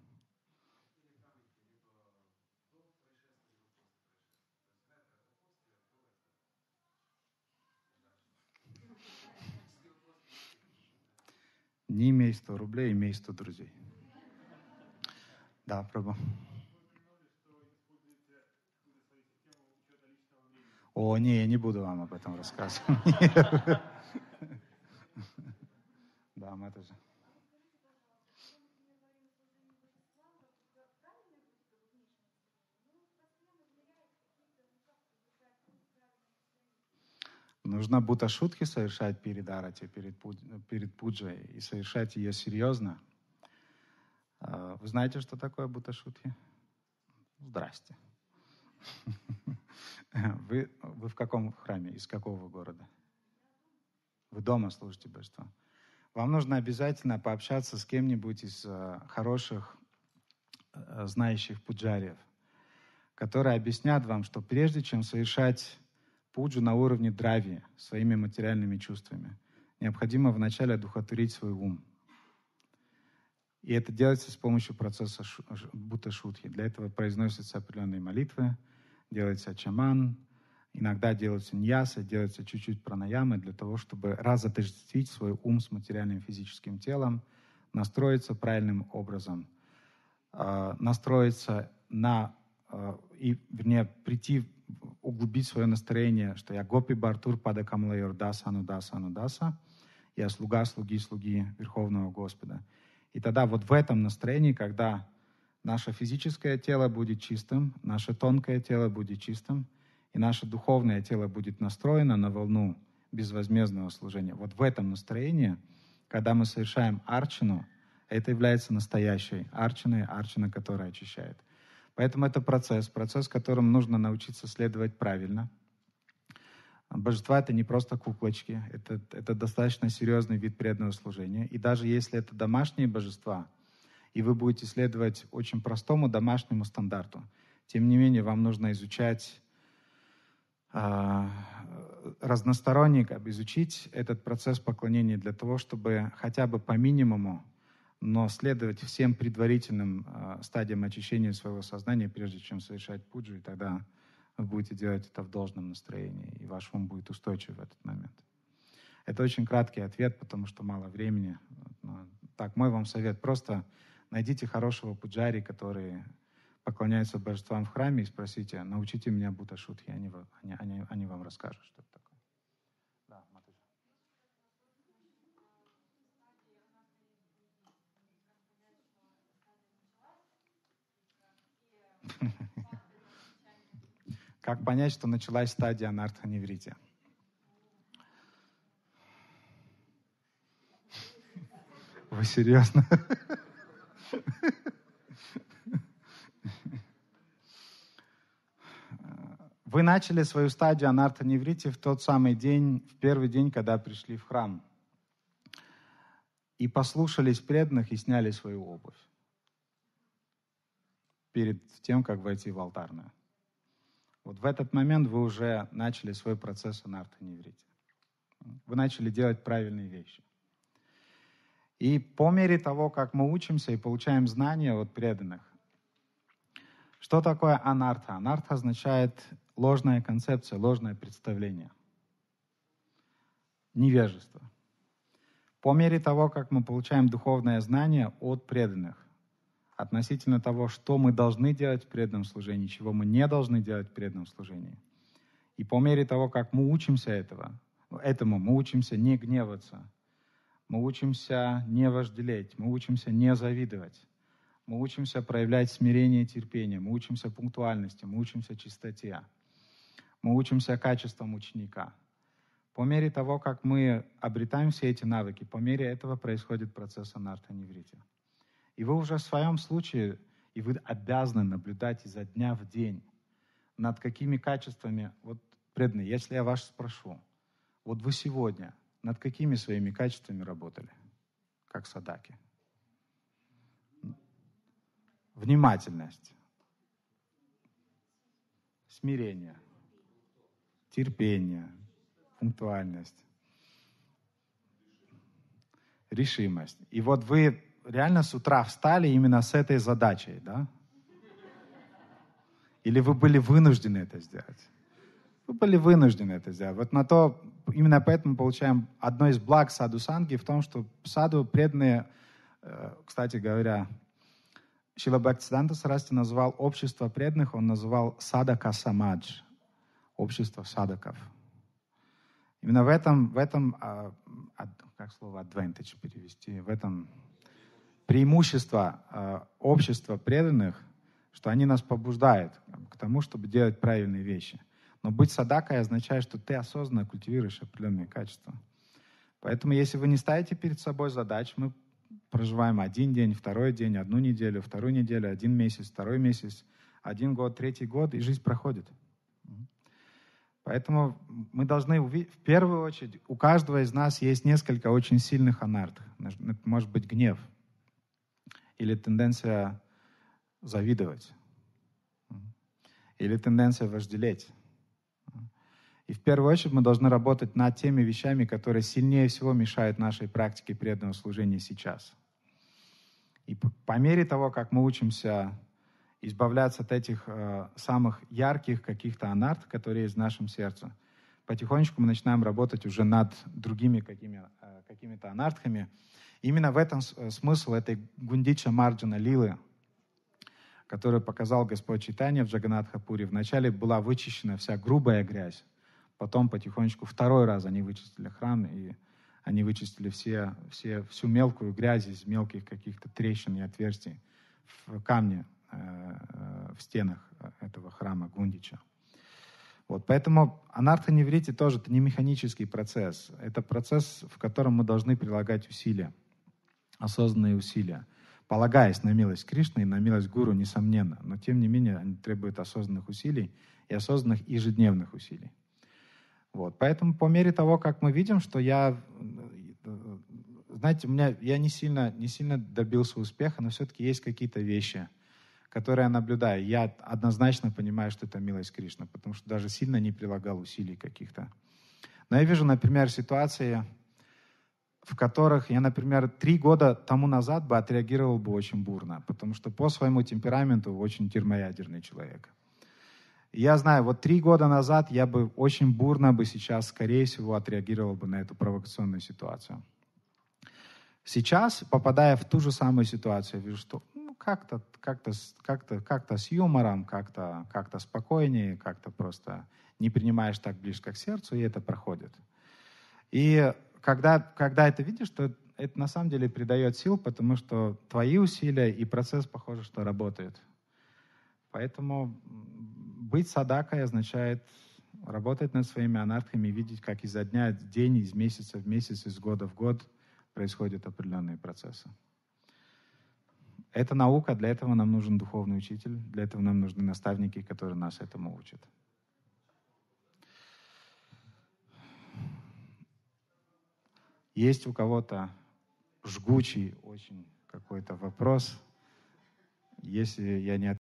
Не имей 100 рублей, имей 100 друзей. Да, Прабу. О, не, я не буду вам об этом рассказывать. Да, мы тоже. Нужно будто шутки совершать перед арати, перед, перед пуджей, и совершать ее серьезно. А, вы знаете, что такое будто шутки? Здрасте. Вы, вы в каком храме? Из какого города? Вы дома служите божество. Вам нужно обязательно пообщаться с кем-нибудь из а, хороших, а, знающих пуджариев, которые объяснят вам, что прежде чем совершать пуджу на уровне драви, своими материальными чувствами. Необходимо вначале одухотворить свой ум. И это делается с помощью процесса бута шутхи Для этого произносятся определенные молитвы, делается чаман, иногда делаются ньясы, делается чуть-чуть пранаямы для того, чтобы разотождествить свой ум с материальным физическим телом, настроиться правильным образом, а, настроиться на а, и, вернее, прийти, углубить свое настроение, что я гопи бартур пада камлайор даса ану даса ану даса, я слуга слуги слуги Верховного Господа. И тогда вот в этом настроении, когда наше физическое тело будет чистым, наше тонкое тело будет чистым, и наше духовное тело будет настроено на волну безвозмездного служения. Вот в этом настроении, когда мы совершаем арчину, это является настоящей арчиной, арчина, которая очищает – Поэтому это процесс, процесс, которым нужно научиться следовать правильно. Божества — это не просто куклочки, это, это достаточно серьезный вид преданного служения. И даже если это домашние божества, и вы будете следовать очень простому домашнему стандарту, тем не менее вам нужно изучать э, разносторонне, как изучить этот процесс поклонения для того, чтобы хотя бы по минимуму но следовать всем предварительным а, стадиям очищения своего сознания, прежде чем совершать пуджу, и тогда вы будете делать это в должном настроении, и ваш ум будет устойчив в этот момент. Это очень краткий ответ, потому что мало времени. Но, так, мой вам совет. Просто найдите хорошего пуджари, который поклоняется божествам в храме, и спросите, научите меня Будда Шут, и они, они, они, они вам расскажут, что это такое. Как понять, что началась стадия анархоневрития? Вы серьезно? Вы начали свою стадию анарта-неврити в тот самый день, в первый день, когда пришли в храм. И послушались преданных и сняли свою обувь перед тем, как войти в алтарную. Вот в этот момент вы уже начали свой процесс анарта неврите. Вы начали делать правильные вещи. И по мере того, как мы учимся и получаем знания от преданных, что такое анарта? Анарта означает ложная концепция, ложное представление. Невежество. По мере того, как мы получаем духовное знание от преданных, относительно того, что мы должны делать в преданном служении, чего мы не должны делать в преданном служении. И по мере того, как мы учимся этого, ну, этому, мы учимся не гневаться, мы учимся не вожделеть, мы учимся не завидовать, мы учимся проявлять смирение и терпение, мы учимся пунктуальности, мы учимся чистоте, мы учимся качествам ученика. По мере того, как мы обретаем все эти навыки, по мере этого происходит процесс анарта-неврития. И вы уже в своем случае, и вы обязаны наблюдать изо дня в день над какими качествами, вот, преданные, если я вас спрошу, вот вы сегодня над какими своими качествами работали, как садаки? Внимательность, смирение, терпение, пунктуальность, решимость. И вот вы реально с утра встали именно с этой задачей, да? Или вы были вынуждены это сделать? Вы были вынуждены это сделать. Вот на то, именно поэтому получаем одно из благ саду санги в том, что саду преданные, э, кстати говоря, Шила Бхактисиданта Сарасти назвал общество преданных, он называл садака самадж, общество садаков. Именно в этом, в этом а, а, как слово адвентич перевести, в этом преимущество э, общества преданных, что они нас побуждают к тому, чтобы делать правильные вещи. Но быть садакой означает, что ты осознанно культивируешь определенные качества. Поэтому если вы не ставите перед собой задач, мы проживаем один день, второй день, одну неделю, вторую неделю, один месяц, второй месяц, один год, третий год, и жизнь проходит. Поэтому мы должны увидеть, в первую очередь, у каждого из нас есть несколько очень сильных анарт. Может быть, гнев или тенденция завидовать, или тенденция вожделеть. И в первую очередь мы должны работать над теми вещами, которые сильнее всего мешают нашей практике преданного служения сейчас. И по мере того, как мы учимся избавляться от этих э, самых ярких каких-то анарт, которые есть в нашем сердце, потихонечку мы начинаем работать уже над другими какими, э, какими-то анартхами. Именно в этом э, смысл этой Гундича Марджина Лилы, которую показал Господь Читания в Джаганатхапуре. Вначале была вычищена вся грубая грязь, потом потихонечку второй раз они вычистили храм, и они вычистили все, все, всю мелкую грязь из мелких каких-то трещин и отверстий в камне, э, э, в стенах этого храма Гундича. Вот, поэтому анархоневрите тоже это не механический процесс. Это процесс, в котором мы должны прилагать усилия осознанные усилия, полагаясь на милость Кришны и на милость Гуру, несомненно, но тем не менее они требуют осознанных усилий и осознанных ежедневных усилий. Вот. Поэтому по мере того, как мы видим, что я, знаете, у меня, я не сильно, не сильно добился успеха, но все-таки есть какие-то вещи, которые я наблюдаю. Я однозначно понимаю, что это милость Кришны, потому что даже сильно не прилагал усилий каких-то. Но я вижу, например, ситуации, в которых я, например, три года тому назад бы отреагировал бы очень бурно, потому что по своему темпераменту очень термоядерный человек. Я знаю, вот три года назад я бы очень бурно бы сейчас, скорее всего, отреагировал бы на эту провокационную ситуацию. Сейчас, попадая в ту же самую ситуацию, я вижу, что ну, как-то как -то, как -то, как -то с юмором, как-то как -то спокойнее, как-то просто не принимаешь так близко к сердцу, и это проходит. И когда, когда это видишь, то это на самом деле придает сил, потому что твои усилия и процесс, похоже, что работает. Поэтому быть садакой означает работать над своими анархами, видеть, как изо дня в день, из месяца в месяц, из года в год происходят определенные процессы. Это наука, для этого нам нужен духовный учитель, для этого нам нужны наставники, которые нас этому учат. Есть у кого-то жгучий очень какой-то вопрос. Если я не